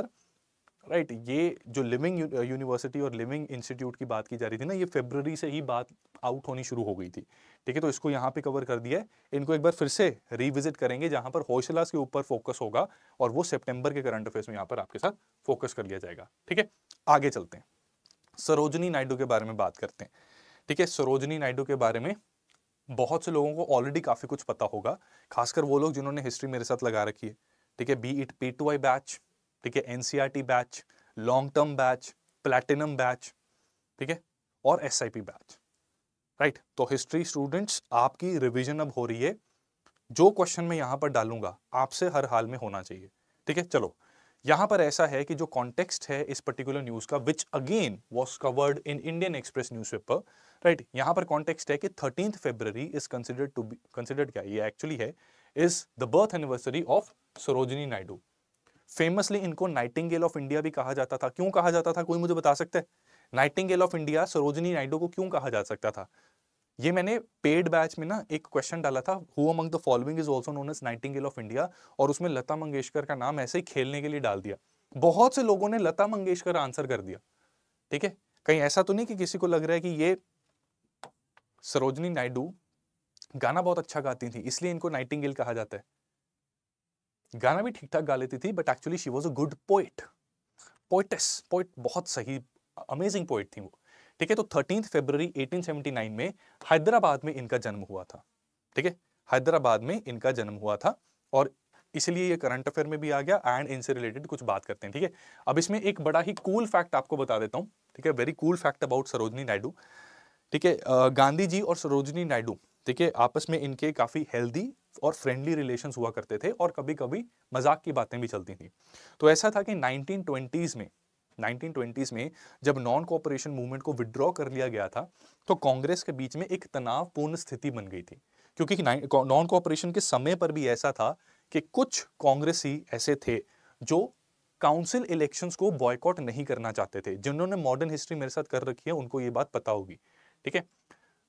Speaker 1: राइट ये जो लिविंग यूनिवर्सिटी uh, और लिविंग इंस्टीट्यूट की बात की जा रही थी ना ये फेबररी से ही बात आउट होनी शुरू हो गई थी ठीक है तो इसको यहाँ पे कवर कर दिया है इनको एक बार फिर से रिविजिट करेंगे जहां पर हौसलास के ऊपर फोकस होगा और वो सितंबर के करंट अफेयर्स में यहाँ पर आपके साथ फोकस कर लिया जाएगा ठीक है आगे चलते हैं सरोजनी नायडू के बारे में बात करते हैं ठीक है सरोजनी नायडू के बारे में बहुत से लोगों को ऑलरेडी काफ़ी कुछ पता होगा खासकर वो लोग जिन्होंने हिस्ट्री मेरे साथ लगा रखी है ठीक है B it P two I batch ठीक है NCERT batch long term batch platinum batch ठीक है और S I P batch right तो हिस्ट्री स्टूडेंट्स आपकी रिविजन अब हो रही है जो क्वेश्चन मैं यहाँ पर डालूंगा आपसे हर हाल में होना चाहिए ठीक है चलो यहाँ पर ऐसा है कि जो कॉन्टेक्स्ट है इस पर्टिकुलर न्यूज़ का which again was covered in Indian Express news paper right यहाँ पर कॉन्टेक्स्ट है कि thirteen February is considered to be considered क्या ये एक्चुअली है is the birth anniversary of Sarojini Naidu famously इनको नाइटिंगेल ऑफ इंडिया भी कहा जाता था क्यों कहा जाता था कोई मुझे बता सकता है nightingale of India Sarojini Naidu को क्यों कहा जा सकता था ये मैंने पेड बैच में ना एक क्वेश्चन डाला था who among the following is also known as nightingale of India और उसमें लता मंगेशकर का नाम ऐसे ही खेलने के लिए डाल दिया बहुत से लोगों ने लता मंगेशकर आंसर कर दिया ठीक है कहीं ऐसा तो नहीं कि किसी को लग रहा है कि ये सरोजनी नायडू गाना बहुत अच्छा गाती थी इसलिए इनको नाइटिंगेल कहा जाता है गाना भी ठीक ठाक गा लेती थी but actually she was a good poet poetess poet बहुत सही अमेजिंग पोइट थी वो ठीक है तो थर्टीन सेवेंटी नाइन में हैदराबाद में इनका जन्म हुआ था ठीक है हैदराबाद में इनका जन्म हुआ था और इसलिए ये करंट अफेयर में भी आ गया एंड इनसे रिलेटेड कुछ बात करते हैं ठीक है अब इसमें एक बड़ा ही कूल cool फैक्ट आपको बता देता हूँ ठीक है very cool fact about Sarojini Naidu ठीक है गांधी जी और सरोजनी नायडू ठीक है आपस में इनके काफ़ी हेल्दी और फ्रेंडली रिलेशन हुआ करते थे और कभी कभी मजाक की बातें भी चलती थी तो ऐसा था कि 1920s में 1920s में जब नॉन कॉपरेशन मूवमेंट को विड्रॉ कर लिया गया था तो कांग्रेस के बीच में एक तनावपूर्ण स्थिति बन गई थी क्योंकि नॉन कॉपरेशन के समय पर भी ऐसा था कि कुछ कांग्रेसी ऐसे थे जो काउंसिल इलेक्शंस को बॉयकॉट नहीं करना चाहते थे जिन्होंने मॉडर्न हिस्ट्री मेरे साथ कर रखी है उनको ये बात पता होगी ठीक है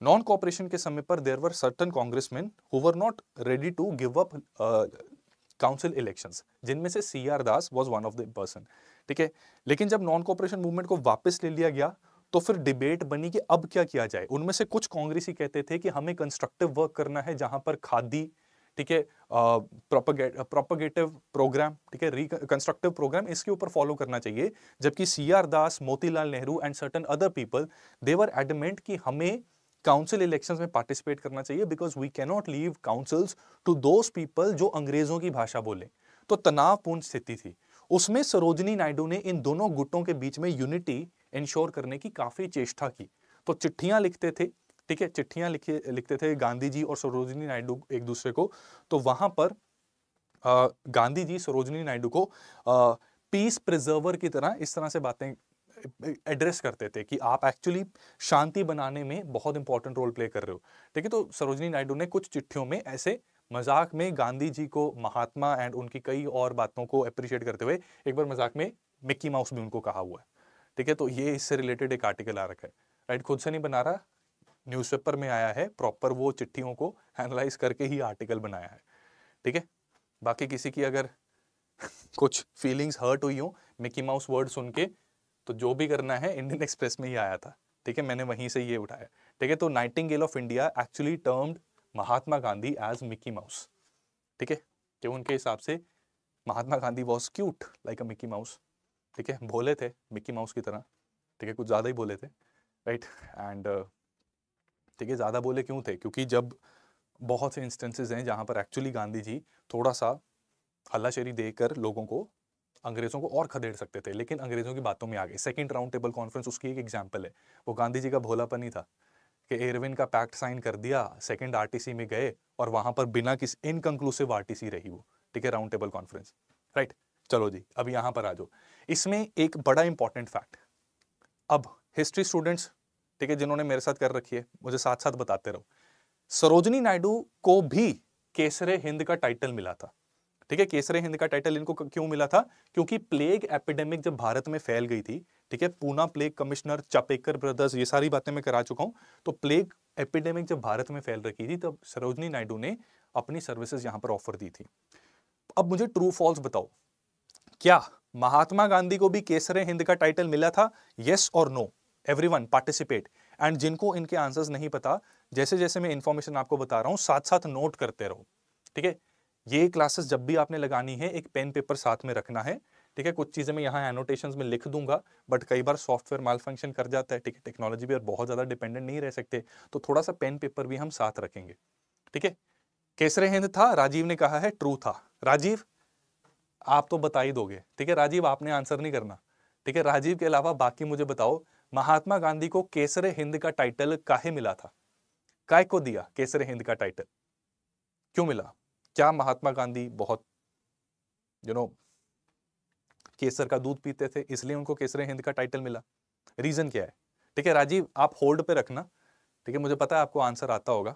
Speaker 1: नॉन कॉपरेशन के समय पर there were certain congressmen who were not ready to give up council elections जिनमें से C R Das was one of the person ठीक है लेकिन जब नॉन कॉपरेशन मूवमेंट को वापस ले लिया गया तो फिर डिबेट बनी कि अब क्या किया जाए उनमें से कुछ कांग्रेसी कहते थे कि हमें कंस्ट्रक्टिव वर्क करना है जहां पर खादी ठीक है प्रोपगेट प्रोपगेटिव प्रोग्राम ठीक है रिकंस्ट्रक्टिव प्रोग्राम इसके ऊपर फॉलो करना चाहिए जबकि C R Das Motilal Nehru and certain other people they were adamant कि हमें काउंसिल इलेक्शंस में पार्टिसिपेट करना चाहिए because we cannot leave councils to those people जो अंग्रेजों की भाषा बोले तो तनावपूर्ण स्थिति थी उसमें सरोजनी नायडू ने इन दोनों गुटों के बीच में यूनिटी इंश्योर करने की काफ़ी चेष्टा की तो चिट्ठियां लिखते थे ठीक है चिट्ठियां लिखे लिखते थे गांधी जी और सरोजनी नायडू एक दूसरे को तो वहां पर आ, गांधी जी सरोजनी नायडू को आ, पीस प्रिजर्वर की तरह इस तरह से बातें एड्रेस करते थे कि आप एक्चुअली शांति बनाने में बहुत इंपॉर्टेंट रोल प्ले कर रहे हो ठीक है तो सरोजनी नायडू ने कुछ चिट्ठियों में ऐसे मजाक में गांधी जी को महात्मा एंड उनकी कई और बातों को अप्रिशिएट करते हुए एक बार मजाक में मिक्की माउस भी उनको कहा हुआ है ठीक है तो ये इससे रिलेटेड एक आर्टिकल आ रखा है राइट खुद से नहीं बना रहा न्यूज़पेपर में आया है प्रॉपर वो चिट्ठियों को एनालाइज करके ही आर्टिकल बनाया है ठीक है बाकी किसी की अगर कुछ फीलिंग्स हर्ट हुई हो मिकी माउस वर्ड सुन के तो जो भी करना है इंडियन एक्सप्रेस में ही आया था ठीक है मैंने वहीं से ये उठाया ठीक है तो nightingale of India actually termed Mahatma Gandhi as Mickey Mouse ठीक है कि उनके हिसाब से Mahatma Gandhi was cute like a Mickey Mouse ठीक है भोले थे मिकी माउस की तरह ठीक है कुछ ज़्यादा ही बोले थे राइट एंड ठीक है ज़्यादा बोले क्यों थे क्योंकि जब बहुत से इंस्टेंसेज हैं जहाँ पर एक्चुअली गांधी जी थोड़ा सा हल्लाशेरी देकर लोगों को अंग्रेज़ों को और खदेड़ सकते थे लेकिन अंग्रेज़ों की बातों में आ गए सेकंड राउंड टेबल कॉन्फ्रेंस उसकी एक एग्जाम्पल है वो गांधी जी का भोलापन ही था कि एयरविन का पैक्ट साइन कर दिया सेकंड आरटीसी में गए और वहां पर बिना किस इनकंक्लूसिव आरटीसी रही वो ठीक है राउंड टेबल कॉन्फ्रेंस राइट चलो जी अब यहाँ पर आ जाओ इसमें एक बड़ा इंपॉर्टेंट फैक्ट अब हिस्ट्री स्टूडेंट्स ठीक है जिन्होंने मेरे साथ कर रखी है मुझे साथ साथ बताते रहो सरोजनी नायडू को भी केसरे हिंद का टाइटल मिला था ठीक है केसरे हिंद का टाइटल इनको क्यों मिला था क्योंकि प्लेग एपिडेमिक जब भारत में फैल गई थी ठीक है Poona plague commissioner Chapekar brothers ये सारी बातें मैं करा चुका हूँ तो प्लेग एपिडेमिक जब भारत में फैल रखी थी तब सरोजनी नायडू ने अपनी सर्विसेज यहां पर ऑफर दी थी अब मुझे ट्रू फॉल्स बताओ क्या महात्मा गांधी को भी केसरे हिंद का टाइटल मिला था यस और no every one participate and जिनको इनके आंसर्स नहीं पता जैसे जैसे मैं इंफॉर्मेशन आपको बता रहा हूँ साथ साथ नोट करते रहो ठीक है ये क्लासेस जब भी आपने लगानी है एक पेन पेपर साथ में रखना है ठीक है कुछ चीज़ें मैं यहाँ एनोटेशन में लिख दूंगा बट कई बार सॉफ्टवेयर माल फंक्शन कर जाता है ठीक है टेक्नोलॉजी भी और बहुत ज़्यादा डिपेंडेंट नहीं रह सकते तो थोड़ा सा पेन पेपर भी हम साथ रखेंगे ठीक है केसरे हिंद था राजीव ने कहा है ट्रू था राजीव आप तो बता ही दोगे ठीक है राजीव आपने आंसर नहीं करना ठीक है राजीव के अलावा बाकी मुझे बताओ महात्मा गांधी को केसरे हिंद का टाइटल काहे मिला था काय को दिया केसरे हिंद का टाइटल क्यों मिला क्या महात्मा गांधी बहुत यू नो केसर का दूध पीते थे इसलिए उनको केसरे हिंद का टाइटल मिला रीजन क्या है ठीक है राजीव आप होल्ड पे रखना ठीक है मुझे पता है आपको आंसर आता होगा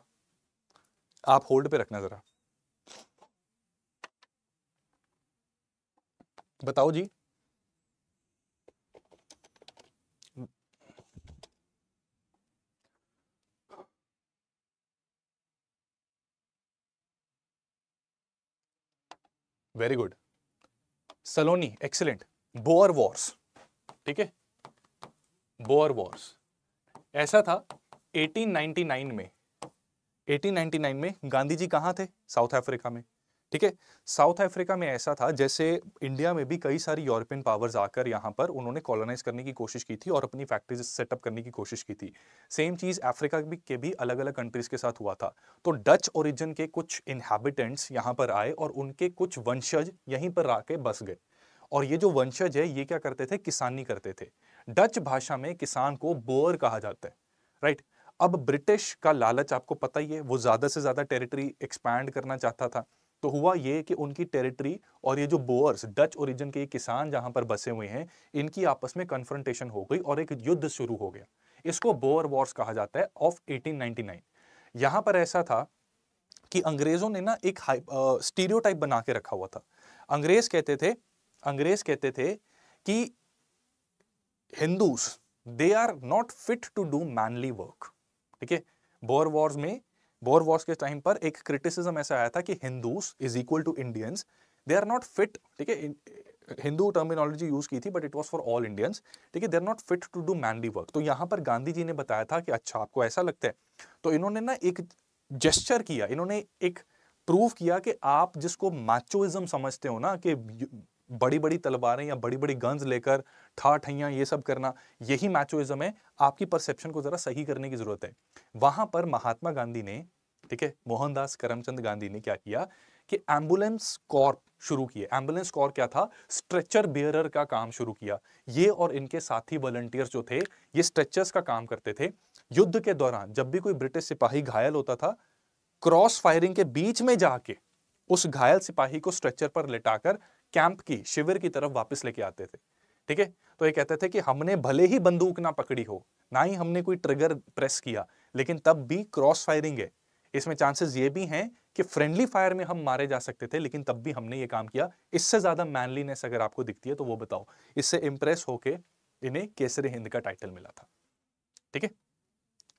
Speaker 1: आप होल्ड पे रखना जरा बताओ जी very good Saloni excellent Boer wars ठीक है बोअर वॉर्स ऐसा था 1899 में 1899 में गांधी जी कहां थे साउथ अफ्रीका में ठीक है साउथ अफ्रीका में ऐसा था जैसे इंडिया में भी कई सारी यूरोपियन पावर्स आकर यहाँ पर उन्होंने कॉलोनाइज करने की कोशिश की थी और अपनी फैक्ट्रीज सेटअप करने की कोशिश की थी सेम चीज़ अफ्रीका भी के भी अलग अलग कंट्रीज के साथ हुआ था तो डच ओरिजिन के कुछ इनहेबिटेंट्स यहाँ पर आए और उनके कुछ वंशज यहीं पर आके बस गए और ये जो वंशज है ये क्या करते थे किसानी करते थे डच भाषा में किसान को बोअर कहा जाता है राइट अब ब्रिटिश का लालच आपको पता ही है वो ज़्यादा से ज़्यादा टेरिटरी एक्सपैंड करना चाहता था तो हुआ ये कि उनकी टेरिटरी और ये जो बोअर्स डच ओरिजिन के किसान जहां पर बसे हुए हैं इनकी आपस में कन्फ्रंटेशन हो गई और एक युद्ध शुरू हो गया इसको बोअर वॉर्स कहा जाता है ऑफ 1899 यहां पर ऐसा था कि अंग्रेज़ों ने ना एक स्टीरियो टाइप बना के रखा हुआ था अंग्रेज कहते थे अंग्रेज कहते थे कि Hindus they are not fit to do manly work ठीक है बोअर वॉर्स में बोर वॉर्स के टाइम पर एक क्रिटिसिज्म ऐसा आया था कि Hindus is equal to Indians they are not fit ठीक है हिंदू टर्मिनोलॉजी यूज की थी but it was for all Indians ठीक है they are not fit to do manly work तो यहाँ पर गांधी जी ने बताया था कि अच्छा आपको ऐसा लगता है तो इन्होंने ना एक जेस्चर किया इन्होंने एक प्रूव किया कि आप जिसको मैचोइज्म समझते हो ना कि बड़ी बड़ी तलवारें या बड़ी बड़ी गन्स लेकर था ठैया ये सब करना यही मैचोइज्म है आपकी परसेप्शन को ज़रा सही करने की ज़रूरत है वहां पर महात्मा गांधी ने ठीक है मोहनदास करमचंद गांधी ने क्या किया कि एम्बुलेंस कॉर्प शुरू किए एम्बुलेंस कॉर क्या था स्ट्रेचर बेयरर का काम शुरू किया ये और इनके साथी वॉलंटियर्स जो थे ये स्ट्रेचर्स का काम करते थे युद्ध के दौरान जब भी कोई ब्रिटिश सिपाही घायल होता था क्रॉस फायरिंग के बीच में जाके उस घायल सिपाही को स्ट्रेचर पर लेटाकर कैंप की शिविर की तरफ वापस लेके आते थे ठीक है तो ये कहते थे कि हमने भले ही बंदूक ना पकड़ी हो ना ही हमने कोई ट्रिगर प्रेस किया लेकिन तब भी क्रॉस फायरिंग है इसमें चांसेस ये भी हैं कि फ्रेंडली फायर में हम मारे जा सकते थे लेकिन तब भी हमने ये काम किया इससे ज़्यादा मैनलीनेस अगर आपको दिखती है तो वो बताओ इससे इंप्रेस होके इन्हें केसरे हिंद का टाइटल मिला था ठीक है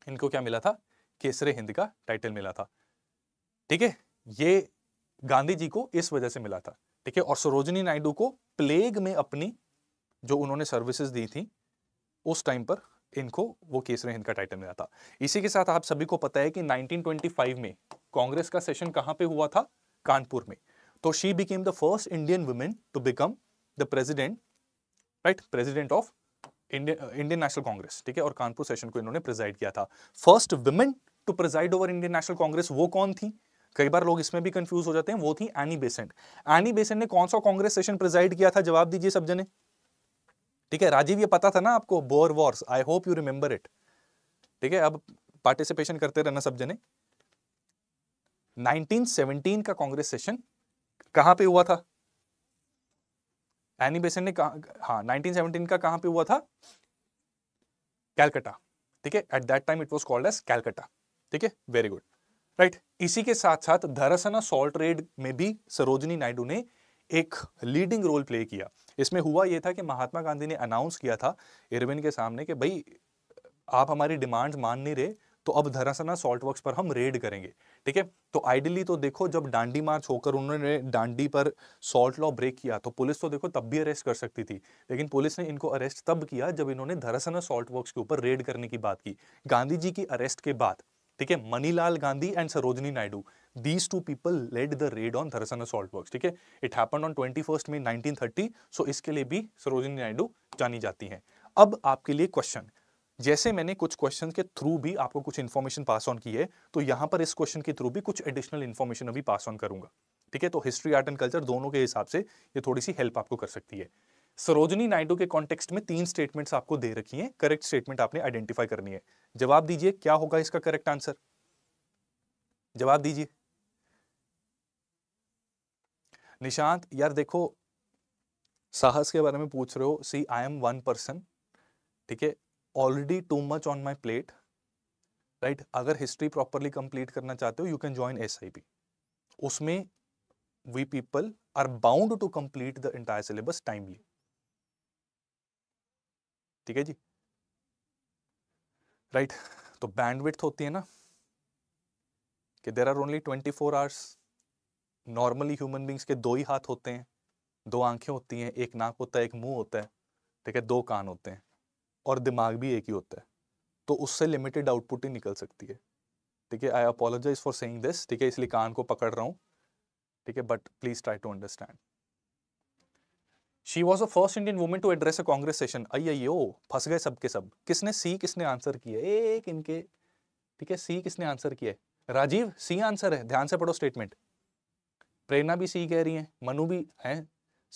Speaker 1: इनको क्या मिला था केसरे हिंद का टाइटल मिला था ठीक है ये गांधी जी को इस वजह से मिला था ठीक है और सरोजनी नायडू को प्लेग में अपनी जो उन्होंने सर्विसेज दी थी उस टाइम पर इनको वो केसरी हिंद का टाइटल मिला था इसी के साथ आप सभी को पता है कि 1925 में कांग्रेस का सेशन कहाँ पे हुआ था कानपुर में तो she became the first Indian women to become the president right president of Indian National Congress ठीक है और कानपुर सेशन को इन्होंने प्रिजाइड किया था first women to preside over Indian National Congress वो कौन थी कई बार लोग इसमें भी कंफ्यूज हो जाते हैं वो थी एनी बेसेंट एनी बेसेंट ने कौन सा कांग्रेस सेशन प्रिजाइड किया था जवाब दीजिए सब जने ठीक है राजीव ये पता था ना आपको Boer wars I hope you remember it ठीक है अब पार्टिसिपेशन करते रहना सब जने 1917 का कांग्रेस सेशन कहां पे हुआ था एनी बेसन ने कहा हाँ 1917 का कहां पे हुआ था कैलकटा ठीक है at that time it was called as Calcutta ठीक है वेरी गुड राइट इसी के साथ साथ धरसना सॉल्ट रेड में भी सरोजनी नायडू ने एक लीडिंग रोल प्ले किया इसमें हुआ यह था कि महात्मा गांधी ने अनाउंस किया था इरविन के सामने कि भाई आप हमारी डिमांड मान नहीं रहे तो अब धरासना सॉल्ट वर्क्स पर हम रेड करेंगे ठीक है तो आइडियली तो देखो जब डांडी मार्च होकर उन्होंने डांडी पर सॉल्ट लॉ ब्रेक किया तो पुलिस तो देखो तब भी अरेस्ट कर सकती थी लेकिन पुलिस ने इनको अरेस्ट तब किया जब इन्होंने धरासना सॉल्ट वर्क्स के ऊपर रेड करने की बात की गांधी जी की अरेस्ट के बाद ठीक है Manilal Gandhi and Sarojini Naidu these two people led the raid on Dharasana salt work ठीक है on twenty first 21st nineteen thirty so इसके लिए भी सरोजनी नायडू जानी जाती है अब आपके लिए क्वेश्चन जैसे मैंने कुछ क्वेश्चन के थ्रू भी आपको कुछ इन्फॉर्मेशन पास ऑन की है तो यहाँ पर इस क्वेश्चन के थ्रू भी कुछ एडिशनल इन्फॉर्मेशन अभी पास ऑन करूंगा ठीक है तो हिस्ट्री आर्ट एंड कल्चर दोनों के हिसाब से ये थोड़ी सी हेल्प आपको कर सकती है सरोजनी नायडू के कॉन्टेक्स्ट में तीन स्टेटमेंट्स आपको दे रखी हैं करेक्ट स्टेटमेंट आपने आइडेंटिफाई करनी है जवाब दीजिए क्या होगा इसका करेक्ट आंसर जवाब दीजिए निशांत यार देखो साहस के बारे में पूछ रहे हो C I M one person ठीक है already too much on my plate right अगर हिस्ट्री प्रॉपरली कंप्लीट करना चाहते हो you can join S I P उसमें we people are bound to complete the entire syllabus timely ठीक है जी राइट right. तो बैंडविथ होती है ना कि there are only twenty four hours normally human beings के दो ही हाथ होते हैं दो आंखें होती हैं एक नाक होता है एक मुंह होता है ठीक है दो कान होते हैं और दिमाग भी एक ही होता है तो उससे लिमिटेड आउटपुट ही निकल सकती है ठीक है I apologise for saying this ठीक है इसलिए कान को पकड़ रहा हूँ ठीक है but please try to understand she was a first Indian women to address a Congress session अयो फंस गए सबके सब किसने सी किसने आंसर किया एक इनके ठीक है सी किसने आंसर किया है राजीव सी आंसर है ध्यान से पढ़ो स्टेटमेंट प्रेरणा भी सी कह रही है मनु भी है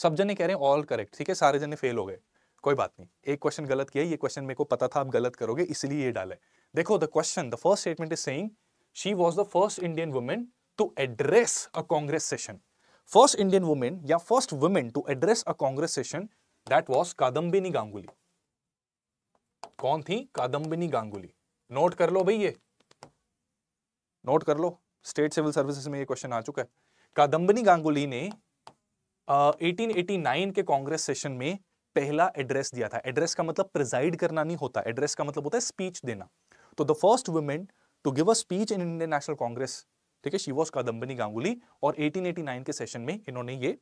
Speaker 1: सब जने कह रहे हैं ऑल करेक्ट ठीक है सारे जने फेल हो गए कोई बात नहीं एक क्वेश्चन गलत किया ये क्वेश्चन मेरे को पता था आप गलत करोगे इसलिए ये डाले देखो the question the first statement is saying she was the first Indian women to address a Congress session first Indian women या first women to address a Congress session that was Kadambini Ganguly कौन थी कादम्बिनी गांगुली नोट कर लो भाई ये note कर लो state civil services में ये question आ चुका है कादम्बिनी गांगुली ने uh, 1889 के कांग्रेस सेशन में पहला एड्रेस दिया था एड्रेस का मतलब प्रिजाइड करना नहीं होता एड्रेस का मतलब होता है स्पीच देना तो the first women to give a speech in Indian National Congress ठीक है शी वॉज कादम्बनी गांगुली और 1889 के सेशन में इन्होंने ये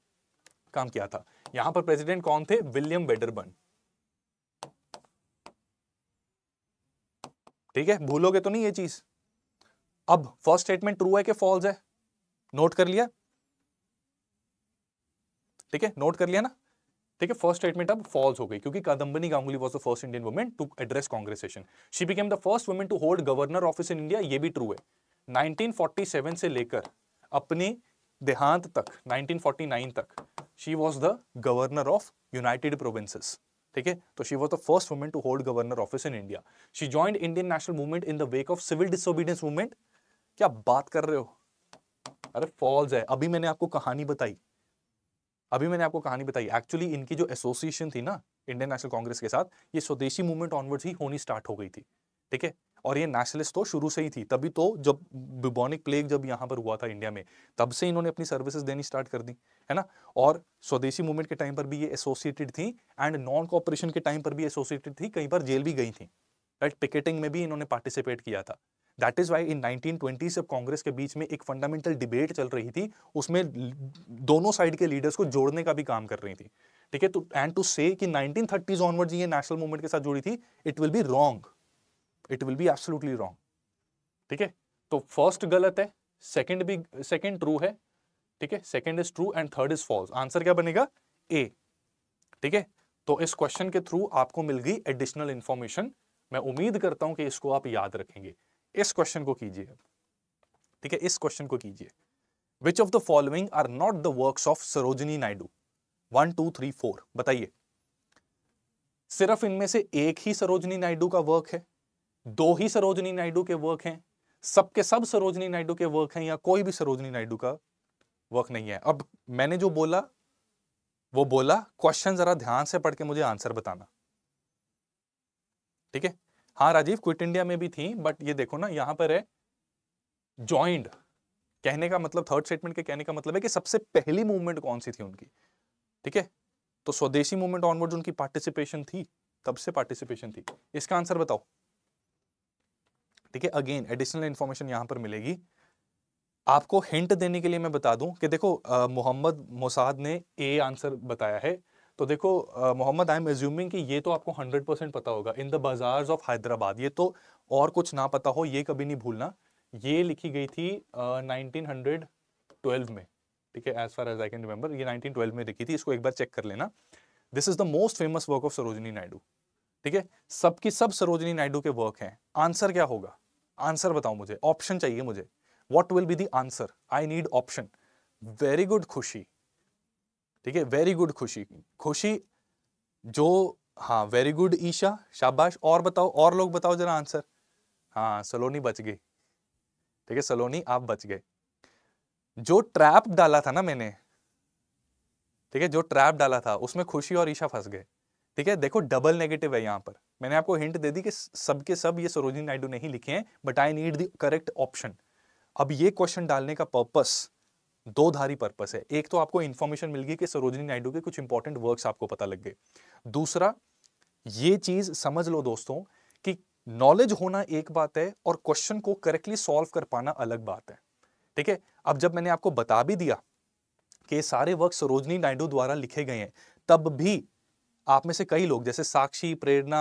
Speaker 1: काम किया था यहां पर प्रेसिडेंट कौन थे विलियम वेडरबर्न ठीक है भूलोगे तो नहीं ये चीज अब फर्स्ट स्टेटमेंट ट्रू है कि फॉल्स है नोट कर लिया ठीक है नोट कर लिया ना ठीक है फर्स्ट स्टेटमेंट अब फॉल्स हो गई क्योंकि Kadambini Ganguly was the first Indian women to address Congress session she became the first women to hold governor office in India ये भी ट्रू है 1947 से लेकर अपने देहांत तक 1949 तक she was the governor of United Provinces ठीक है तो she was the first women to hold governor office in India she joined Indian National movement in the wake of civil disobedience movement क्या बात कर रहे हो अरे फॉल्स है अभी मैंने आपको कहानी बताई अभी मैंने आपको कहानी बताई एक्चुअली इनकी जो एसोसिएशन थी ना इंडियन नेशनल कांग्रेस के साथ ये स्वदेशी मूवमेंट ऑनवर्ड्स ही होनी स्टार्ट हो गई थी ठीक है और ये नेशनलिस्ट तो शुरू से ही थी तभी तो जब बिबॉनिक प्लेग जब यहाँ पर हुआ था इंडिया में तब से इन्होंने अपनी सर्विसेज देनी स्टार्ट कर दी है ना और स्वदेशी मूवमेंट के टाइम पर भी ये एसोसिएटेड थी एंड नॉन कॉपरेशन के टाइम पर भी एसोसिएटेड थी कहीं पर जेल भी गई थी राइट पिकेटिंग में भी इन्होंने पार्टिसिपेट किया था that is why in twenty जब कांग्रेस के बीच में एक फंडामेंटल डिबेट चल रही थी उसमें दोनों साइड के लीडर्स को जोड़ने का भी काम कर रही थी ठीक है तो एंड टू से कि 1930s ऑनवर्ड ये नेशनल मूवमेंट के साथ जुड़ी थी it will be wrong it will be absolutely wrong ठीक है तो फर्स्ट गलत है सेकंड भी सेकंड ट्रू है ठीक है second is true and third is false answer क्या बनेगा ए ठीक है तो इस क्वेश्चन के थ्रू आपको मिल गई एडिशनल इंफॉर्मेशन मैं उम्मीद करता हूं कि इसको आप याद रखेंगे इस क्वेश्चन को कीजिए ठीक है इस क्वेश्चन को कीजिए which of the following are not the works of Sarojini Naidu one two three four बताइए सिर्फ इनमें से एक ही सरोजनी नायडू का वर्क है दो ही सरोजनी नायडू के वर्क हैं सबके सब सरोजनी नायडू के वर्क हैं या कोई भी सरोजनी नायडू का वर्क नहीं है अब मैंने जो बोला वो बोला क्वेश्चन जरा ध्यान से पढ़ के मुझे आंसर बताना ठीक है हाँ राजीव क्विट इंडिया में भी थी बट ये देखो ना यहां पर है ज्वाइंट कहने का मतलब थर्ड स्टेटमेंट के कहने का मतलब है कि सबसे पहली मूवमेंट कौन सी थी उनकी ठीक है तो स्वदेशी मूवमेंट ऑनवर्ड उनकी पार्टिसिपेशन थी तब से पार्टिसिपेशन थी इसका आंसर बताओ ठीक है अगेन एडिशनल इन्फॉर्मेशन यहाँ पर मिलेगी आपको हिंट देने के लिए मैं बता दूं कि देखो मोहम्मद मोसाद ने ए आंसर बताया है तो देखो मोहम्मद आई एम एज्यूमिंग कि ये तो आपको 100 परसेंट पता होगा in the bazaar of Hyderabad ये तो और कुछ ना पता हो ये कभी नहीं भूलना ये लिखी गई थी नाइनटीन हंड्रेड ट्वेल्व में ठीक है as far as I can remember ये 1912 में लिखी थी इसको एक बार चेक कर लेना this is the most famous work of Sarojini Naidu ठीक है सबकी सब सरोजनी नायडू के वर्क हैं आंसर क्या होगा आंसर बताओ मुझे ऑप्शन चाहिए मुझे what will be the answer I need option very good Khushi ठीक है वेरी गुड खुशी खुशी जो हाँ वेरी गुड ईशा शाबाश और बताओ और लोग बताओ जरा आंसर हाँ सलोनी बच गई ठीक है सलोनी आप बच गए जो ट्रैप डाला था ना मैंने ठीक है जो ट्रैप डाला था उसमें खुशी और ईशा फंस गए ठीक है देखो डबल नेगेटिव है यहां पर मैंने आपको हिंट दे दी कि सबके सब ये सरोजिनी नायडू ने ही लिखे हैं but I need the correct option अब ये क्वेश्चन डालने का पर्पस दो धारी पर्पस है एक तो आपको इंफॉर्मेशन मिल गई कि सरोजिनी नायडू के कुछ इंपॉर्टेंट वर्क्स आपको पता लग गए दूसरा ये चीज समझ लो दोस्तों कि नॉलेज होना एक बात है और क्वेश्चन को करेक्टली सॉल्व कर पाना अलग बात है ठीक है अब जब मैंने आपको बता भी दिया कि सारे वर्क सरोजनी नायडू द्वारा लिखे गए हैं तब भी आप में से कई लोग जैसे Sakshi Prerna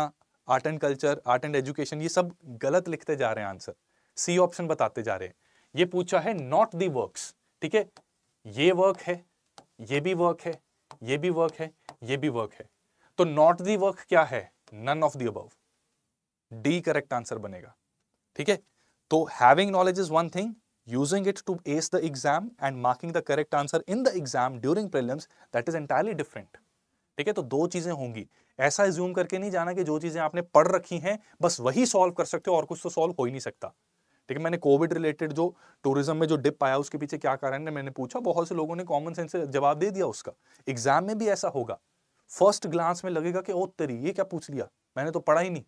Speaker 1: art and culture art and education ये सब गलत लिखते जा रहे हैं आंसर सी ऑप्शन बताते जा रहे हैं ये पूछा है नॉट दी वर्क्स ठीक है ये वर्क है ये भी वर्क है ये भी वर्क है ये भी वर्क है तो नॉट दी वर्क क्या है none of the above D correct answer बनेगा ठीक है तो having knowledge is one thing using it to ace the exam and marking the correct answer in the exam during prelims that is entirely different ठीक है तो दो चीजें होंगी ऐसा ज्यूम करके नहीं जाना कि जो चीजें आपने पढ़ रखी हैं बस वही सॉल्व कर सकते हो और कुछ तो सॉल्व हो ही नहीं सकता ठीक है मैंने कोविड रिलेटेड जो टूरिज्म में जो डिप आया उसके पीछे क्या कारण है मैंने पूछा बहुत से लोगों ने कॉमन सेंस से जवाब दे दिया उसका एग्जाम में भी ऐसा होगा फर्स्ट ग्लांस में लगेगा कि ओ तेरी ये क्या पूछ लिया मैंने तो पढ़ा ही नहीं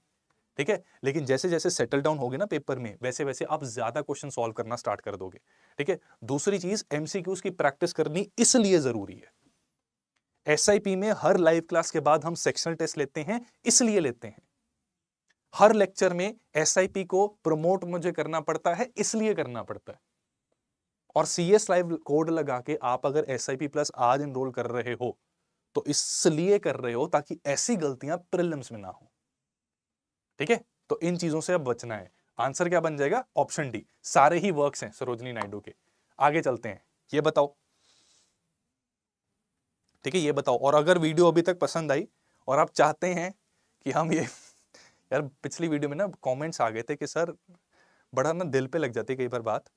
Speaker 1: ठीक है लेकिन जैसे जैसे सेटल डाउन होगी ना पेपर में वैसे वैसे आप ज्यादा क्वेश्चन सॉल्व करना स्टार्ट कर दोगे ठीक है दूसरी चीज एमसीक्यूज की प्रैक्टिस करनी इसलिए जरूरी है एस में हर लाइव क्लास के बाद हम सेक्शनल टेस्ट लेते हैं इसलिए लेते हैं हर लेक्चर में एस को प्रमोट मुझे करना पड़ता है इसलिए करना पड़ता है और सी एस लाइव कोड लगा के आप अगर एस आई पी प्लस आज एनरोल कर रहे हो तो इसलिए कर रहे हो ताकि ऐसी गलतियां प्रिलिम्स में ना हो ठीक है तो इन चीजों से अब बचना है आंसर क्या बन जाएगा ऑप्शन डी सारे ही वर्क्स हैं सरोजनी नायडू के आगे चलते हैं ये बताओ ठीक है ये बताओ और अगर वीडियो अभी तक पसंद आई और आप चाहते हैं कि हम ये यार पिछली वीडियो में ना कमेंट्स आ गए थे कि सर बड़ा ना दिल पे लग जाती कई बार बात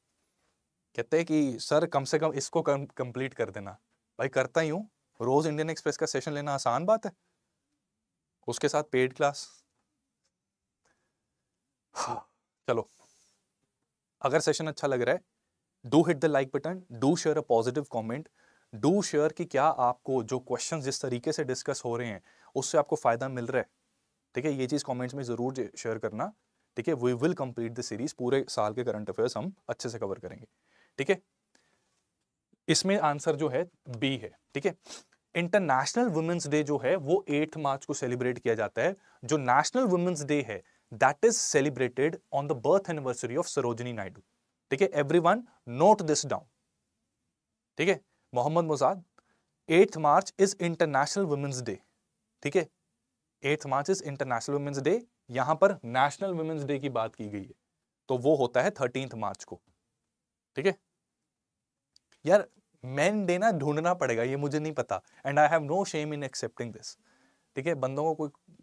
Speaker 1: कहते हैं कि सर कम से कम इसको कंप्लीट कर देना भाई करता ही हूँ रोज़ इंडियन एक्सप्रेस का सेशन लेना आसान बात है उसके साथ पेड क्लास हाँ, चलो अगर सेशन अच्छा लग रहा है do hit the like button do share a positive comment do share कि क्या आपको जो क्वेश्चन जिस तरीके से डिस्कस हो रहे हैं उससे आपको फ़ायदा मिल रहा है ठीक है ये चीज़ कमेंट्स में ज़रूर शेयर करना ठीक है we will complete the series पूरे साल के करंट अफेयर्स हम अच्छे से कवर करेंगे ठीक है इसमें आंसर जो है बी है ठीक है इंटरनेशनल वुमेन्स डे जो है वो एट्थ मार्च को सेलिब्रेट किया जाता है जो नेशनल वुमेन्स डे है that is celebrated on the birth anniversary of Sarojini Naidu ठीक है वन नोट दिस डाउन ठीक है Mohammad Mujad eighth March is international women's day ठीक है eighth March is international women's day यहां पर नेशनल वुमेन्स डे की बात की गई है तो वो होता है थर्टींथ मार्च को ठीक है यार मैन डे ना ढूंढना पड़ेगा ये मुझे नहीं पता and I have no shame in accepting this ठीक है बंदों को कोई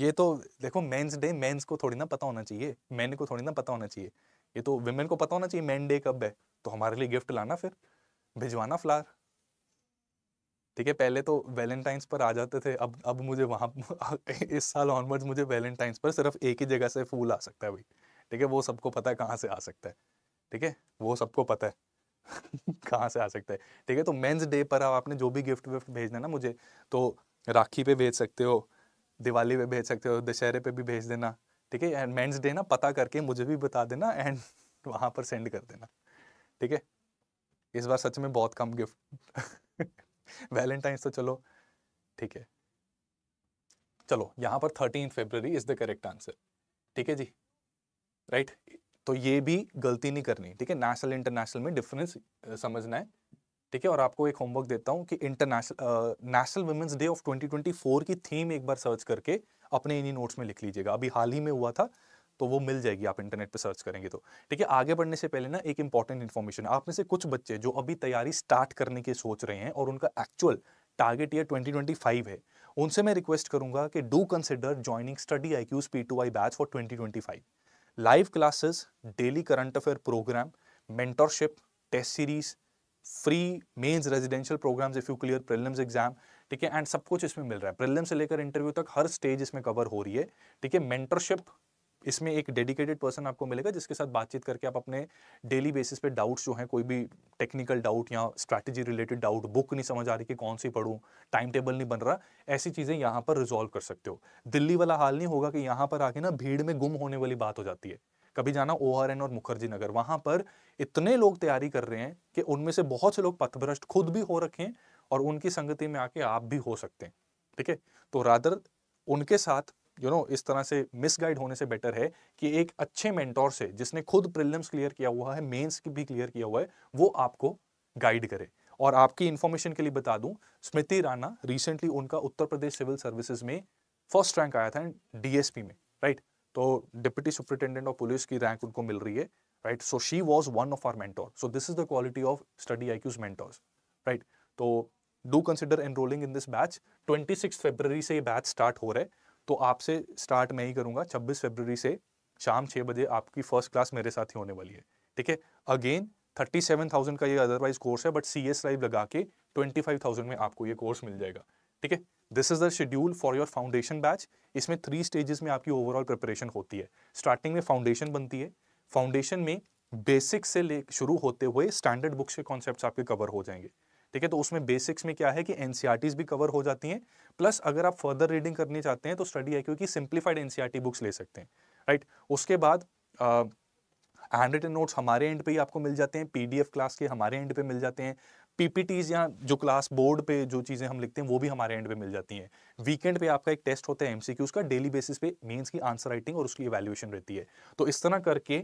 Speaker 1: ये तो देखो मेन्स डे मेन्स को थोड़ी ना पता होना चाहिए मैन को थोड़ी ना पता होना चाहिए ये तो वुमेन को पता होना चाहिए मैन डे कब है तो हमारे लिए गिफ्ट लाना फिर भिजवाना फ्लावर ठीक है पहले तो वैलेंटाइंस पर आ जाते थे अब अब मुझे वहां इस साल ऑनवर्ड्स मुझे वैलेंटाइंस पर सिर्फ एक ही जगह से फूल आ सकता है भाई ठीक है वो सबको पता है कहाँ से आ सकता है ठीक है वो सबको पता है कहाँ से आ सकता है ठीक है तो मेंस डे पर आप आपने जो भी गिफ्ट विफ्ट भेजना ना मुझे तो राखी पे भेज सकते हो दिवाली पे भेज सकते हो दशहरे पे भी भेज देना ठीक है एंड मेंस डे ना पता करके मुझे भी बता देना एंड वहाँ पर सेंड कर देना ठीक है इस बार सच में बहुत कम गिफ्ट वैलेंटाइंस तो चलो ठीक है चलो यहां पर thirteen February is the correct answer ठीक है जी राइट right? तो ये भी गलती नहीं करनी ठीक है नेशनल इंटरनेशनल में डिफरेंस समझना है ठीक है और आपको एक होमवर्क देता हूँ कि international national women's day of 2024 की थीम एक बार सर्च करके अपने इन्हीं नोट्स में लिख लीजिएगा अभी हाल ही में हुआ था तो वो मिल जाएगी आप इंटरनेट पर सर्च करेंगे तो ठीक है आगे बढ़ने से पहले ना एक इंपॉर्टेंट इन्फॉर्मेशन आप में से कुछ बच्चे जो अभी तैयारी स्टार्ट करने की सोच रहे हैं और उनका एक्चुअल टारगेट ईयर 2025 है उनसे मैं रिक्वेस्ट करूंगा कि do consider joining study I Q's P two I batch for 2025 live classes daily current affair programme mentorship test series free mains residential programmes if you clear prelims exam ठीक है and सब कुछ इसमें मिल रहा है prelim से लेकर interview तक हर स्टेज इसमें कवर हो रही है ठीक है मेंटरशिप इसमें एक डेडिकेटेड पर्सन आपको मिलेगा जिसके साथ बातचीत करके आप अपने डेली बेसिस पे डाउट्स जो हैं कोई भी टेक्निकल डाउट या स्ट्रैटेजी रिलेटेड डाउट बुक नहीं समझ आ रही कि कौन सी पढ़ूँ टाइम टेबल नहीं बन रहा ऐसी चीज़ें यहाँ पर रिजॉल्व कर सकते हो दिल्ली वाला हाल नहीं होगा कि यहाँ पर आके ना भीड़ में गुम होने वाली बात हो जाती है कभी जाना ओ और मुखर्जी नगर वहाँ पर इतने लोग तैयारी कर रहे हैं कि उनमें से बहुत से लोग पथभ्रष्ट खुद भी हो रखे हैं और उनकी संगति में आके आप भी हो सकते हैं ठीक है तो रादर उनके साथ यू you नो know, इस तरह से मिसगाइड होने से बेटर है कि एक अच्छे मेंटोर से जिसने खुद प्रिलियम्स क्लियर किया हुआ है मेंस की भी क्लियर किया हुआ है वो आपको गाइड करे और आपकी इन्फॉर्मेशन के लिए बता दूं स्मृति राणा रिसेंटली उनका उत्तर प्रदेश सिविल सर्विसेज में फर्स्ट रैंक आया था डीएसपी में राइट तो डिप्टी सुप्रिटेंडेंट ऑफ पुलिस की रैंक उनको मिल रही है right so she was one of our mentor so this is the quality of study I Q's right तो do consider enrolling in this batch twenty six February से ये batch start हो रहा है तो आपसे स्टार्ट मैं ही करूंगा छब्बीस फेबररी से शाम छः बजे आपकी फर्स्ट क्लास मेरे साथ ही होने वाली है ठीक है अगेन थर्टी सेवन थाउजेंड का ये अदरवाइज कोर्स है बट सी एस लाइव लगा के ट्वेंटी फाइव थाउजेंड में आपको ये कोर्स मिल जाएगा ठीक है this is the schedule for your foundation batch इसमें थ्री स्टेजेस में आपकी ओवरऑल प्रिपरेशन होती है स्टार्टिंग में फाउंडेशन बनती है फाउंडेशन में बेसिक से ले शुरू होते हुए स्टैंडर्ड बुक्स के कॉन्सेप्ट आपके कवर हो जाएंगे ठीक है तो उसमें बेसिक्स में क्या है कि एनसीआरटीज e भी कवर हो जाती हैं प्लस अगर आप फर्दर रीडिंग करनी चाहते हैं तो स्टडी आई की सिंप्लीफाइड एनसीआरटी बुक्स ले सकते हैं राइट उसके बाद हैंड रिटन नोट्स हमारे एंड पे ही आपको मिल जाते हैं पीडीएफ क्लास के हमारे एंड पे मिल जाते हैं पीपीटीज या जो क्लास बोर्ड पे जो चीज़ें हम लिखते हैं वो भी हमारे एंड पे मिल जाती हैं वीकेंड पे आपका एक टेस्ट होता है एमसीक्यू का डेली बेसिस पे मींस की आंसर राइटिंग और उसकी इवेल्युएशन रहती है तो इस तरह करके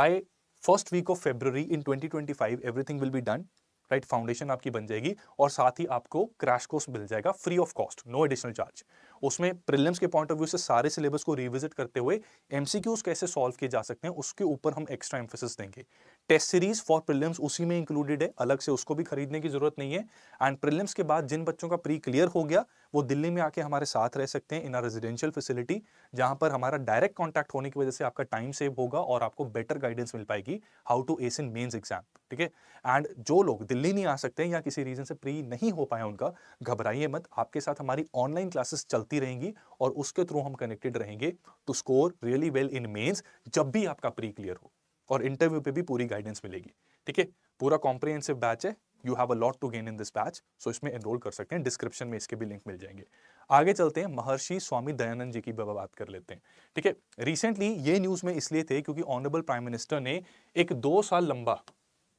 Speaker 1: by first week of February in 2025 everything will be done right foundation आपकी बन जाएगी और साथ ही आपको क्रैश कोर्स मिल जाएगा free of cost no additional charge उसमें प्रिलिम्स के पॉइंट ऑफ व्यू से सारे सिलेबस को रिविजिट करते हुए एमसीक्यूज कैसे सॉल्व किए जा सकते हैं उसके ऊपर हम एक्स्ट्रा एम्फोसिस देंगे टेस्ट सीरीज फॉर प्रिलिम्स उसी में इंक्लूडेड है अलग से उसको भी खरीदने की जरूरत नहीं है एंड प्रिलिम्स के बाद जिन बच्चों का प्री क्लियर हो गया वो दिल्ली में आके हमारे साथ रह सकते हैं इन रेजिडेंशियल फैसिलिटी जहां पर हमारा डायरेक्ट कॉन्टैक्ट होने की वजह से आपका टाइम सेव होगा और आपको बेटर गाइडेंस मिल पाएगी how to ace in mains exam ठीक है एंड जो लोग दिल्ली नहीं आ सकते या किसी रीजन से प्री नहीं हो पाया उनका घबराइए मत आपके साथ हमारी ऑनलाइन क्लासेस चलती रहेंगी और उसके थ्रू हम कनेक्टेड रहेंगे to score really well in mains जब भी आपका प्री क्लियर हो और इंटरव्यू पे भी पूरी गाइडेंस मिलेगी ठीक है पूरा कॉम्प्रिहेंसिव बैच है you have a lot to gain in this batch so इसमें एनरोल कर सकते हैं डिस्क्रिप्शन में इसके भी लिंक मिल जाएंगे आगे चलते हैं महर्षि स्वामी दयानंद जी की बात कर लेते हैं ठीक है रिसेंटली ये न्यूज़ में इसलिए थे क्योंकि ऑनरेबल प्राइम मिनिस्टर ने एक दो साल लंबा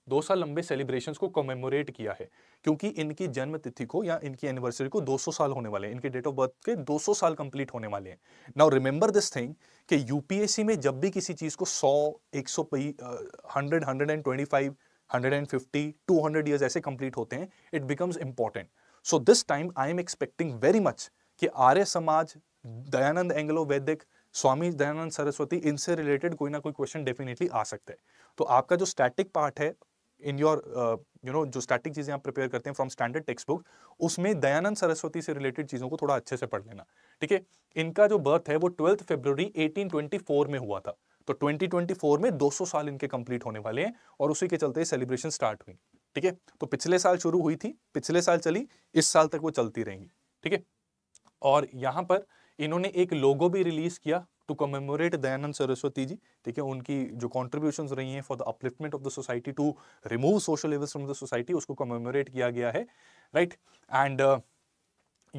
Speaker 1: दो साल लंबे सेलिब्रेशंस को कमेमोरेट किया है क्योंकि इनकी जन्म तिथि को या इनकी एनिवर्सरी को 200 साल होने वाले हैं इनके डेट ऑफ बर्थ के 200 साल कंप्लीट होने वाले हैं नाउ रिमेंबर दिस थिंग कि यूपीएससी में जब भी किसी चीज़ को 100 एक सौ hundred hundred and twenty five hundred and fifty two hundred years ऐसे कंप्लीट होते हैं it becomes important so this time I am expecting very much कि आर्य समाज दयानंद एंग्लो वैदिक स्वामी दयानंद सरस्वती इनसे रिलेटेड कोई ना कोई क्वेश्चन डेफिनेटली आ सकते हैं तो आपका जो स्टैटिक पार्ट है इन योर यू नो जो स्टैटिक चीज़ें आप प्रिपेयर करते हैं फ्रॉम स्टैंडर्ड टेक्स बुक उसमें दयानंद सरस्वती से रिलेटेड चीज़ों को थोड़ा अच्छे से पढ़ लेना ठीक है इनका जो बर्थ है वो ट्वेल्थ फेब्रवरी एटीन में हुआ था तो 2024 में 200 साल इनके कंप्लीट होने वाले हैं और उसी के चलते सेलिब्रेशन स्टार्ट हुई ठीक है तो पिछले साल शुरू हुई थी पिछले साल चली इस साल तक वो चलती रहेंगी ठीक है और यहां पर इन्होंने एक लोगो भी रिलीज किया टू कमेमोरेट दयानंद सरस्वती जी ठीक है उनकी जो कॉन्ट्रीब्यूशन रही हैं for the upliftment of the society to remove social levels from the society उसको कमेमोरेट किया गया है राइट right? एंड uh,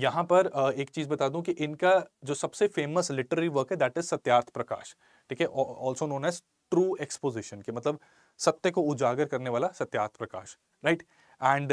Speaker 1: यहाँ पर uh, एक चीज़ बता दूं कि इनका जो सबसे फेमस लिटरेरी वर्क है दैट इज सत्यार्थ प्रकाश ठीक है also known as true exposition के मतलब सत्य को उजागर करने वाला सत्यार्थ प्रकाश राइट एंड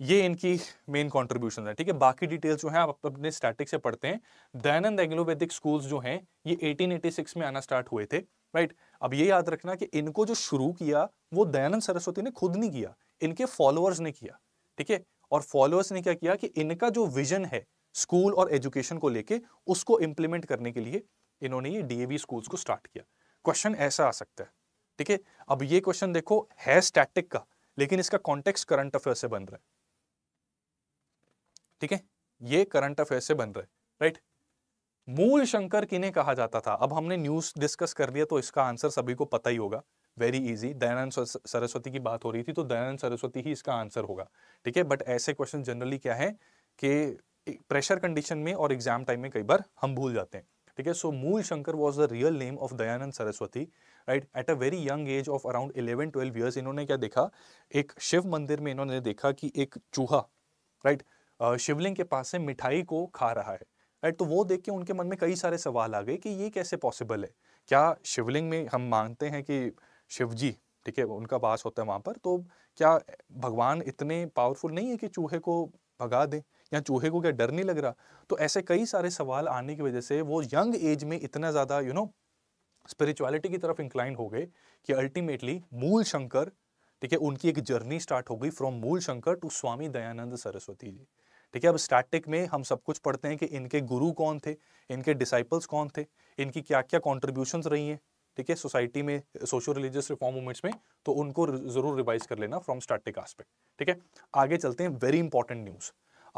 Speaker 1: ये इनकी मेन कॉन्ट्रीब्यूशन है ठीक है बाकी डिटेल्स जो है आप अपने स्टैटिक से पढ़ते हैं दयानंद एंग्लोवैदिक स्कूल्स जो हैं ये 1886 में आना स्टार्ट हुए थे राइट अब ये याद रखना कि इनको जो शुरू किया वो दयानंद सरस्वती ने खुद नहीं किया इनके फॉलोअर्स ने किया ठीक है और फॉलोअर्स ने क्या किया कि इनका जो विजन है स्कूल और एजुकेशन को लेके उसको इम्प्लीमेंट करने के लिए इन्होंने ये डीएवी स्कूल्स को स्टार्ट किया क्वेश्चन ऐसा आ सकता है ठीक है अब ये क्वेश्चन देखो है स्टैटिक का लेकिन इसका कॉन्टेक्स्ट करंट अफेयर से बन रहा है ठीक है ये करंट अफेयर से बन रहे राइट मूल शंकर किन्हें कहा जाता था अब हमने न्यूज डिस्कस कर दिया तो इसका आंसर सभी को पता ही होगा वेरी इजी दयानंद सरस्वती की बात हो रही थी तो दयानंद सरस्वती ही इसका आंसर होगा ठीक है बट ऐसे क्वेश्चन जनरली क्या है कि प्रेशर कंडीशन में और एग्जाम टाइम में कई बार हम भूल जाते हैं ठीक है so Mool Shankar was the real name of Dayanand Saraswati right at a very young age of around eleven twelve years इन्होंने क्या देखा एक शिव मंदिर में इन्होंने देखा कि एक चूहा राइट right? शिवलिंग के पास से मिठाई को खा रहा है राइट तो वो देख के उनके मन में कई सारे सवाल आ गए कि ये कैसे पॉसिबल है क्या शिवलिंग में हम मानते हैं कि शिव जी ठीक है उनका वास होता है वहाँ पर तो क्या भगवान इतने पावरफुल नहीं है कि चूहे को भगा दें या चूहे को क्या डर नहीं लग रहा तो ऐसे कई सारे सवाल आने की वजह से वो यंग एज में इतना ज़्यादा यू नो स्पिरिचुअलिटी की तरफ इंक्लाइन हो गए कि अल्टीमेटली मूल शंकर ठीक है उनकी एक जर्नी स्टार्ट हो गई फ्रॉम मूल शंकर टू स्वामी दयानंद सरस्वती जी ठीक है अब स्टैटिक में हम सब कुछ पढ़ते हैं कि इनके गुरु कौन थे इनके डिसाइपल्स कौन थे इनकी क्या क्या कॉन्ट्रीब्यूशन रही हैं ठीक है सोसाइटी में सोशो रिलीजियस रिफॉर्म मूवमेंट्स में तो उनको जरूर रिवाइज कर लेना फ्रॉम स्टैटिक आस्पेक्ट ठीक है आगे चलते हैं very important news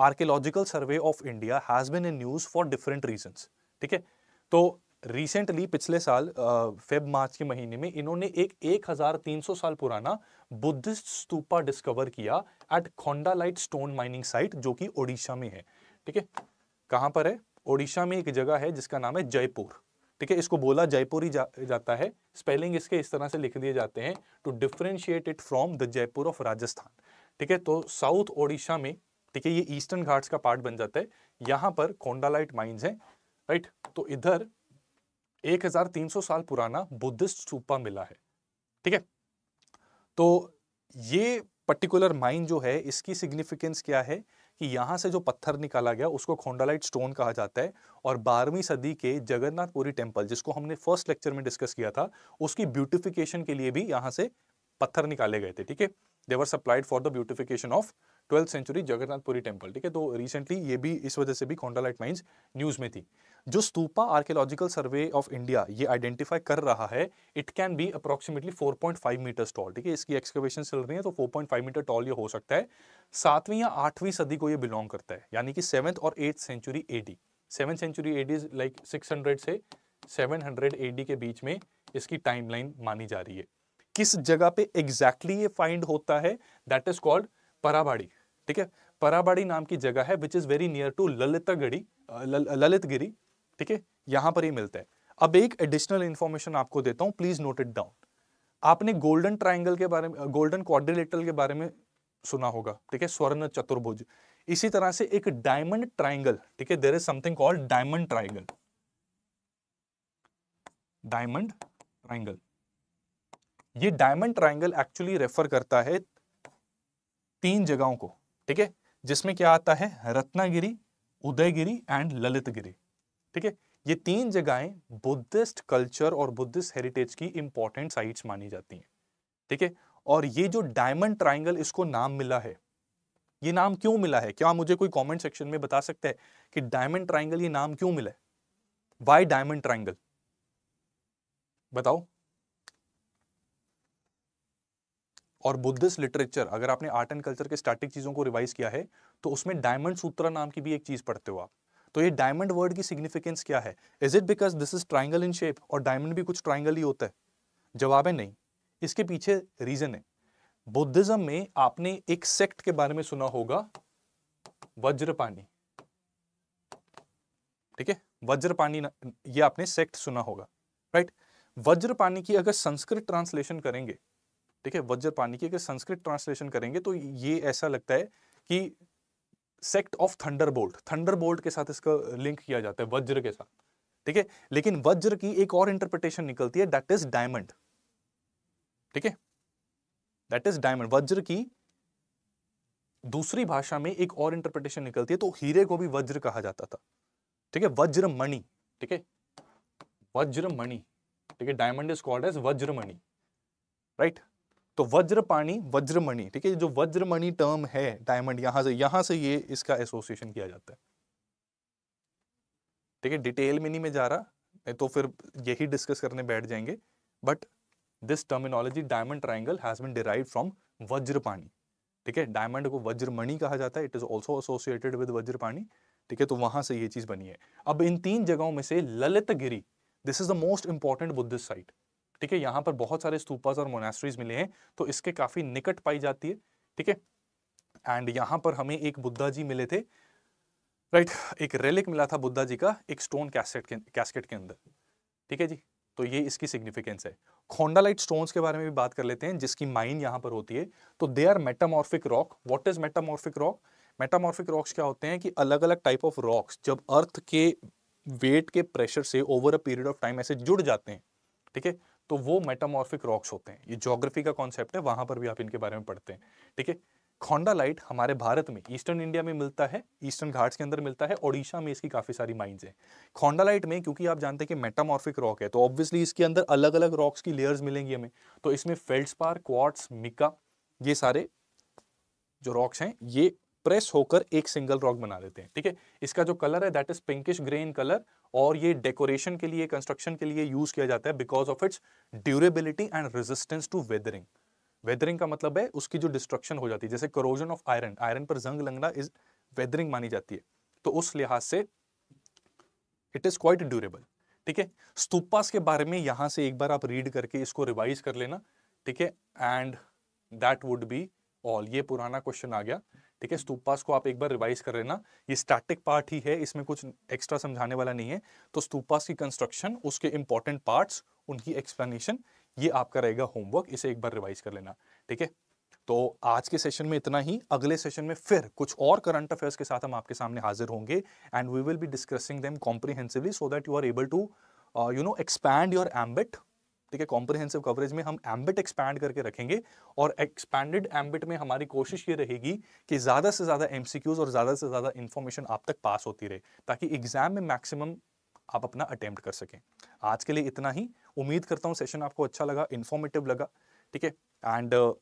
Speaker 1: archaeological survey of India has been a news for different reason ठीक है तो रिसेंटली पिछले साल फेब मार्च के महीने में इन्होंने एक 1300 साल पुराना बुद्धिस्ट स्तूपा डिस्कवर किया at khondalite stone mining site जो कि ओडिशा में है ठीक है कहां पर है ओडिशा में एक जगह है जिसका नाम है जयपुर ठीक है इसको बोला जयपुर ही जा, जाता है स्पेलिंग इसके इस तरह से लिख दिए जाते हैं to differentiate it from the Jaipur of Rajasthan ठीक है तो साउथ ओडिशा में ठीक है ये ईस्टर्न घाट्स का पार्ट बन जाता है यहां पर कोंडालाइट माइंस है राइट तो इधर 1300 साल पुराना बुद्धिस्ट स्तूपा मिला है ठीक है तो ये पर्टिकुलर माइन जो है इसकी सिग्निफिकेंस क्या है कि यहाँ से जो पत्थर निकाला गया उसको खोंडालाइट स्टोन कहा जाता है और बारहवीं सदी के जगन्नाथपुरी टेम्पल जिसको हमने फर्स्ट लेक्चर में डिस्कस किया था उसकी ब्यूटिफिकेशन के लिए भी यहाँ से पत्थर निकाले गए थे ठीक है they were supplied for the beautification of twelfth century Jagannath Puri temple ठीक है तो रिसेंटली ये भी इस वजह से भी कॉन्डालाइट माइंस न्यूज में थी जो stupa archaeological survey of India ये आइडेंटिफाई कर रहा है it can be approximately 4.5 metre tall ठीक है इसकी एक्सकवेशन चल रही है तो 4.5 मीटर टॉल ये हो सकता है सातवीं या आठवीं सदी को ये बिलोंग करता है यानी कि सेवंथ और eighth century AD seventh century AD is like six से सेवन हंड्रेड के बीच में इसकी टाइमलाइन मानी जा रही है किस जगह पे एग्जैक्टली exactly ये फाइंड होता है दैट इज कॉल्ड पराबाड़ी ठीक है पराबाड़ी नाम की जगह है which is very near to Lalitagarhi Lalitgiri ठीक है यहां पर ही मिलता है अब एक एडिशनल इंफॉर्मेशन आपको देता हूं प्लीज नोट इट डाउन आपने गोल्डन ट्राइंगल के बारे में गोल्डन क्वाड्रिलेटरल के बारे में सुना होगा ठीक है स्वर्ण चतुर्भुज इसी तरह से एक डायमंड ट्राइंगल ठीक है there is something called diamond triangle diamond triangle ये डायमंड ट्राइंगल एक्चुअली रेफर करता है तीन जगहों को ठीक है जिसमें क्या आता है रत्नागिरी उदयगिरी एंड ललितगिरी ठीक है ये तीन जगहें बुद्धिस्ट कल्चर और बुद्धिस्ट हेरिटेज की इंपॉर्टेंट साइट्स मानी जाती हैं ठीक है और ये जो डायमंड ट्राइंगल इसको नाम मिला है ये नाम क्यों मिला है क्या मुझे कोई कमेंट सेक्शन में बता सकते हैं कि डायमंड ट्राइंगल ये नाम क्यों मिला है वाई डायमंड ट्राइंगल बताओ और बुद्धिस्ट लिटरेचर अगर आपने आर्ट एंड कल्चर के स्टैटिक चीज़ों को रिवाइज किया है तो उसमें डायमंड सूत्र नाम की भी एक चीज़ पढ़ते हो आप तो ये डायमंड वर्ड की सिग्निफिकेंस क्या है is it because this is triangle in shape और डायमंड भी कुछ ट्राइंगल ही होता है जवाब है नहीं इसके पीछे रीजन है बुद्धिज्म में आपने एक सेक्ट के बारे में सुना होगा वज्रपानी ठीक है वज्रपानी ये आपने सेक्ट सुना होगा राइट वज्रपानी की अगर संस्कृत ट्रांसलेशन करेंगे ठीक है पानी की अगर संस्कृत ट्रांसलेशन करेंगे तो ये ऐसा लगता है कि sect of thunderbolt thunderbolt के साथ इसका लिंक किया जाता है वज्र के साथ ठीक है लेकिन वज्र की एक और इंटरप्रिटेशन निकलती है दैट इज डायमंड ठीक है दैट इज डायमंड वज्र की दूसरी भाषा में एक और इंटरप्रिटेशन निकलती है तो हीरे को भी वज्र कहा जाता था ठीक है वज्र मणि ठीक है वज्र मणि ठीक है डायमंड इज कॉल्ड एज वज्र मणि राइट तो वज्रपाणी वज्रमणि ठीक है जो वज्रमणि टर्म है डायमंड यहां से यहां से ये इसका एसोसिएशन किया जाता है ठीक है डिटेल में नहीं मैं जा रहा तो फिर यही डिस्कस करने बैठ जाएंगे but this terminology diamond triangle has been derive from Vajrapani ठीक है डायमंड को वज्रमणि कहा जाता है it is also associated with Vajrapani ठीक है तो वहां से ये चीज बनी है अब इन तीन जगहों में से Lalitgiri this is the most important Buddhist site ठीक है यहाँ पर बहुत सारे स्तूपाज और मोनेस्ट्रीज मिले हैं तो इसके काफ़ी निकट पाई जाती है ठीक है एंड यहाँ पर हमें एक बुद्धा जी मिले थे राइट एक रेलिक मिला था बुद्धा जी का एक स्टोन कैसेट के के अंदर ठीक है जी तो ये इसकी सिग्निफिकेंस है खोंडालाइट स्टोन्स के बारे में भी बात कर लेते हैं जिसकी माइन यहाँ पर होती है तो they are metamorphic rock what is metamorphic rock metamorphic rocks क्या होते हैं कि अलग अलग टाइप ऑफ रॉक्स जब अर्थ के वेट के प्रेशर से over a period of time ऐसे जुड़ जाते हैं ठीक है तो वो मेटामॉर्फिक रॉक्स होते हैं ये जोग्राफी का कॉन्सेप्ट है वहाँ पर भी आप इनके बारे में पढ़ते हैं ठीक है खोंडा लाइट हमारे भारत में ईस्टर्न इंडिया में मिलता है ईस्टर्न घाट्स के अंदर मिलता है ओडिशा में इसकी काफ़ी सारी माइंस हैं खोंडा लाइट में क्योंकि आप जानते हैं कि मेटामॉर्फिक रॉक है तो ऑब्वियसली इसके अंदर अलग अलग रॉक्स की लेयर्स मिलेंगी हमें तो इसमें फेल्डस्पार क्वार्ट्स मिका ये सारे जो रॉक्स हैं ये प्रेस होकर एक सिंगल रॉक बना देते हैं ठीक है इसका जो कलर है that is pinkish grey in colour और ये डेकोरेशन के लिए कंस्ट्रक्शन के लिए यूज किया जाता है because of its durability and resistance to weathering weathering का मतलब है उसकी जो डिस्ट्रक्शन हो जाती है जैसे करोजन ऑफ आयरन आयरन पर जंग लगना इज वेदरिंग मानी जाती है तो उस लिहाज से इट इज क्वाइट ड्यूरेबल ठीक है स्तूपास के बारे में यहां से एक बार आप रीड करके इसको रिवाइज कर लेना ठीक है and that would be all ये पुराना क्वेश्चन आ गया ठीक है स्तूपास को आप एक बार रिवाइज कर लेना ये स्टैटिक पार्ट ही है इसमें कुछ एक्स्ट्रा समझाने वाला नहीं है तो स्तूपास की कंस्ट्रक्शन उसके इंपॉर्टेंट पार्ट्स उनकी एक्सप्लेनेशन ये आपका रहेगा होमवर्क इसे एक बार रिवाइज कर लेना ठीक है तो आज के सेशन में इतना ही अगले सेशन में फिर कुछ और करंट अफेयर्स के साथ हम आपके सामने हाजिर होंगे and we will be discussing them comprehensively so that you are able to you know expand your ambit ठीक है कॉम्प्रिहेंसिव कवरेज में हम एम्बिट एक्सपैंड करके रखेंगे और एक्सपैंडेड एम्बिट में हमारी कोशिश ये रहेगी कि ज़्यादा से ज़्यादा एम और ज़्यादा से ज़्यादा इन्फॉर्मेशन आप तक पास होती रहे ताकि एग्जाम में मैक्सिमम आप अपना अटेम्प्ट कर सकें आज के लिए इतना ही उम्मीद करता हूँ सेशन आपको अच्छा लगा इन्फॉर्मेटिव लगा ठीक है एंड uh,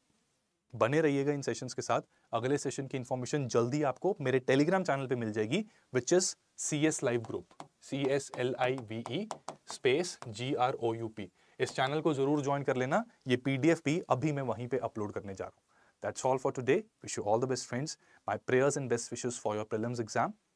Speaker 1: बने रहिएगा इन सेशंस के साथ अगले सेशन की इन्फॉर्मेशन जल्दी आपको मेरे टेलीग्राम चैनल पे मिल जाएगी which is C S live group C S L I V E space G R O U P इस चैनल को जरूर ज्वाइन कर लेना ये पीडीएफ भी अभी मैं वहीं पे अपलोड करने जा रहा हूँ that's all for today wish you all the best friends my prayers and best wishes for your prelims exam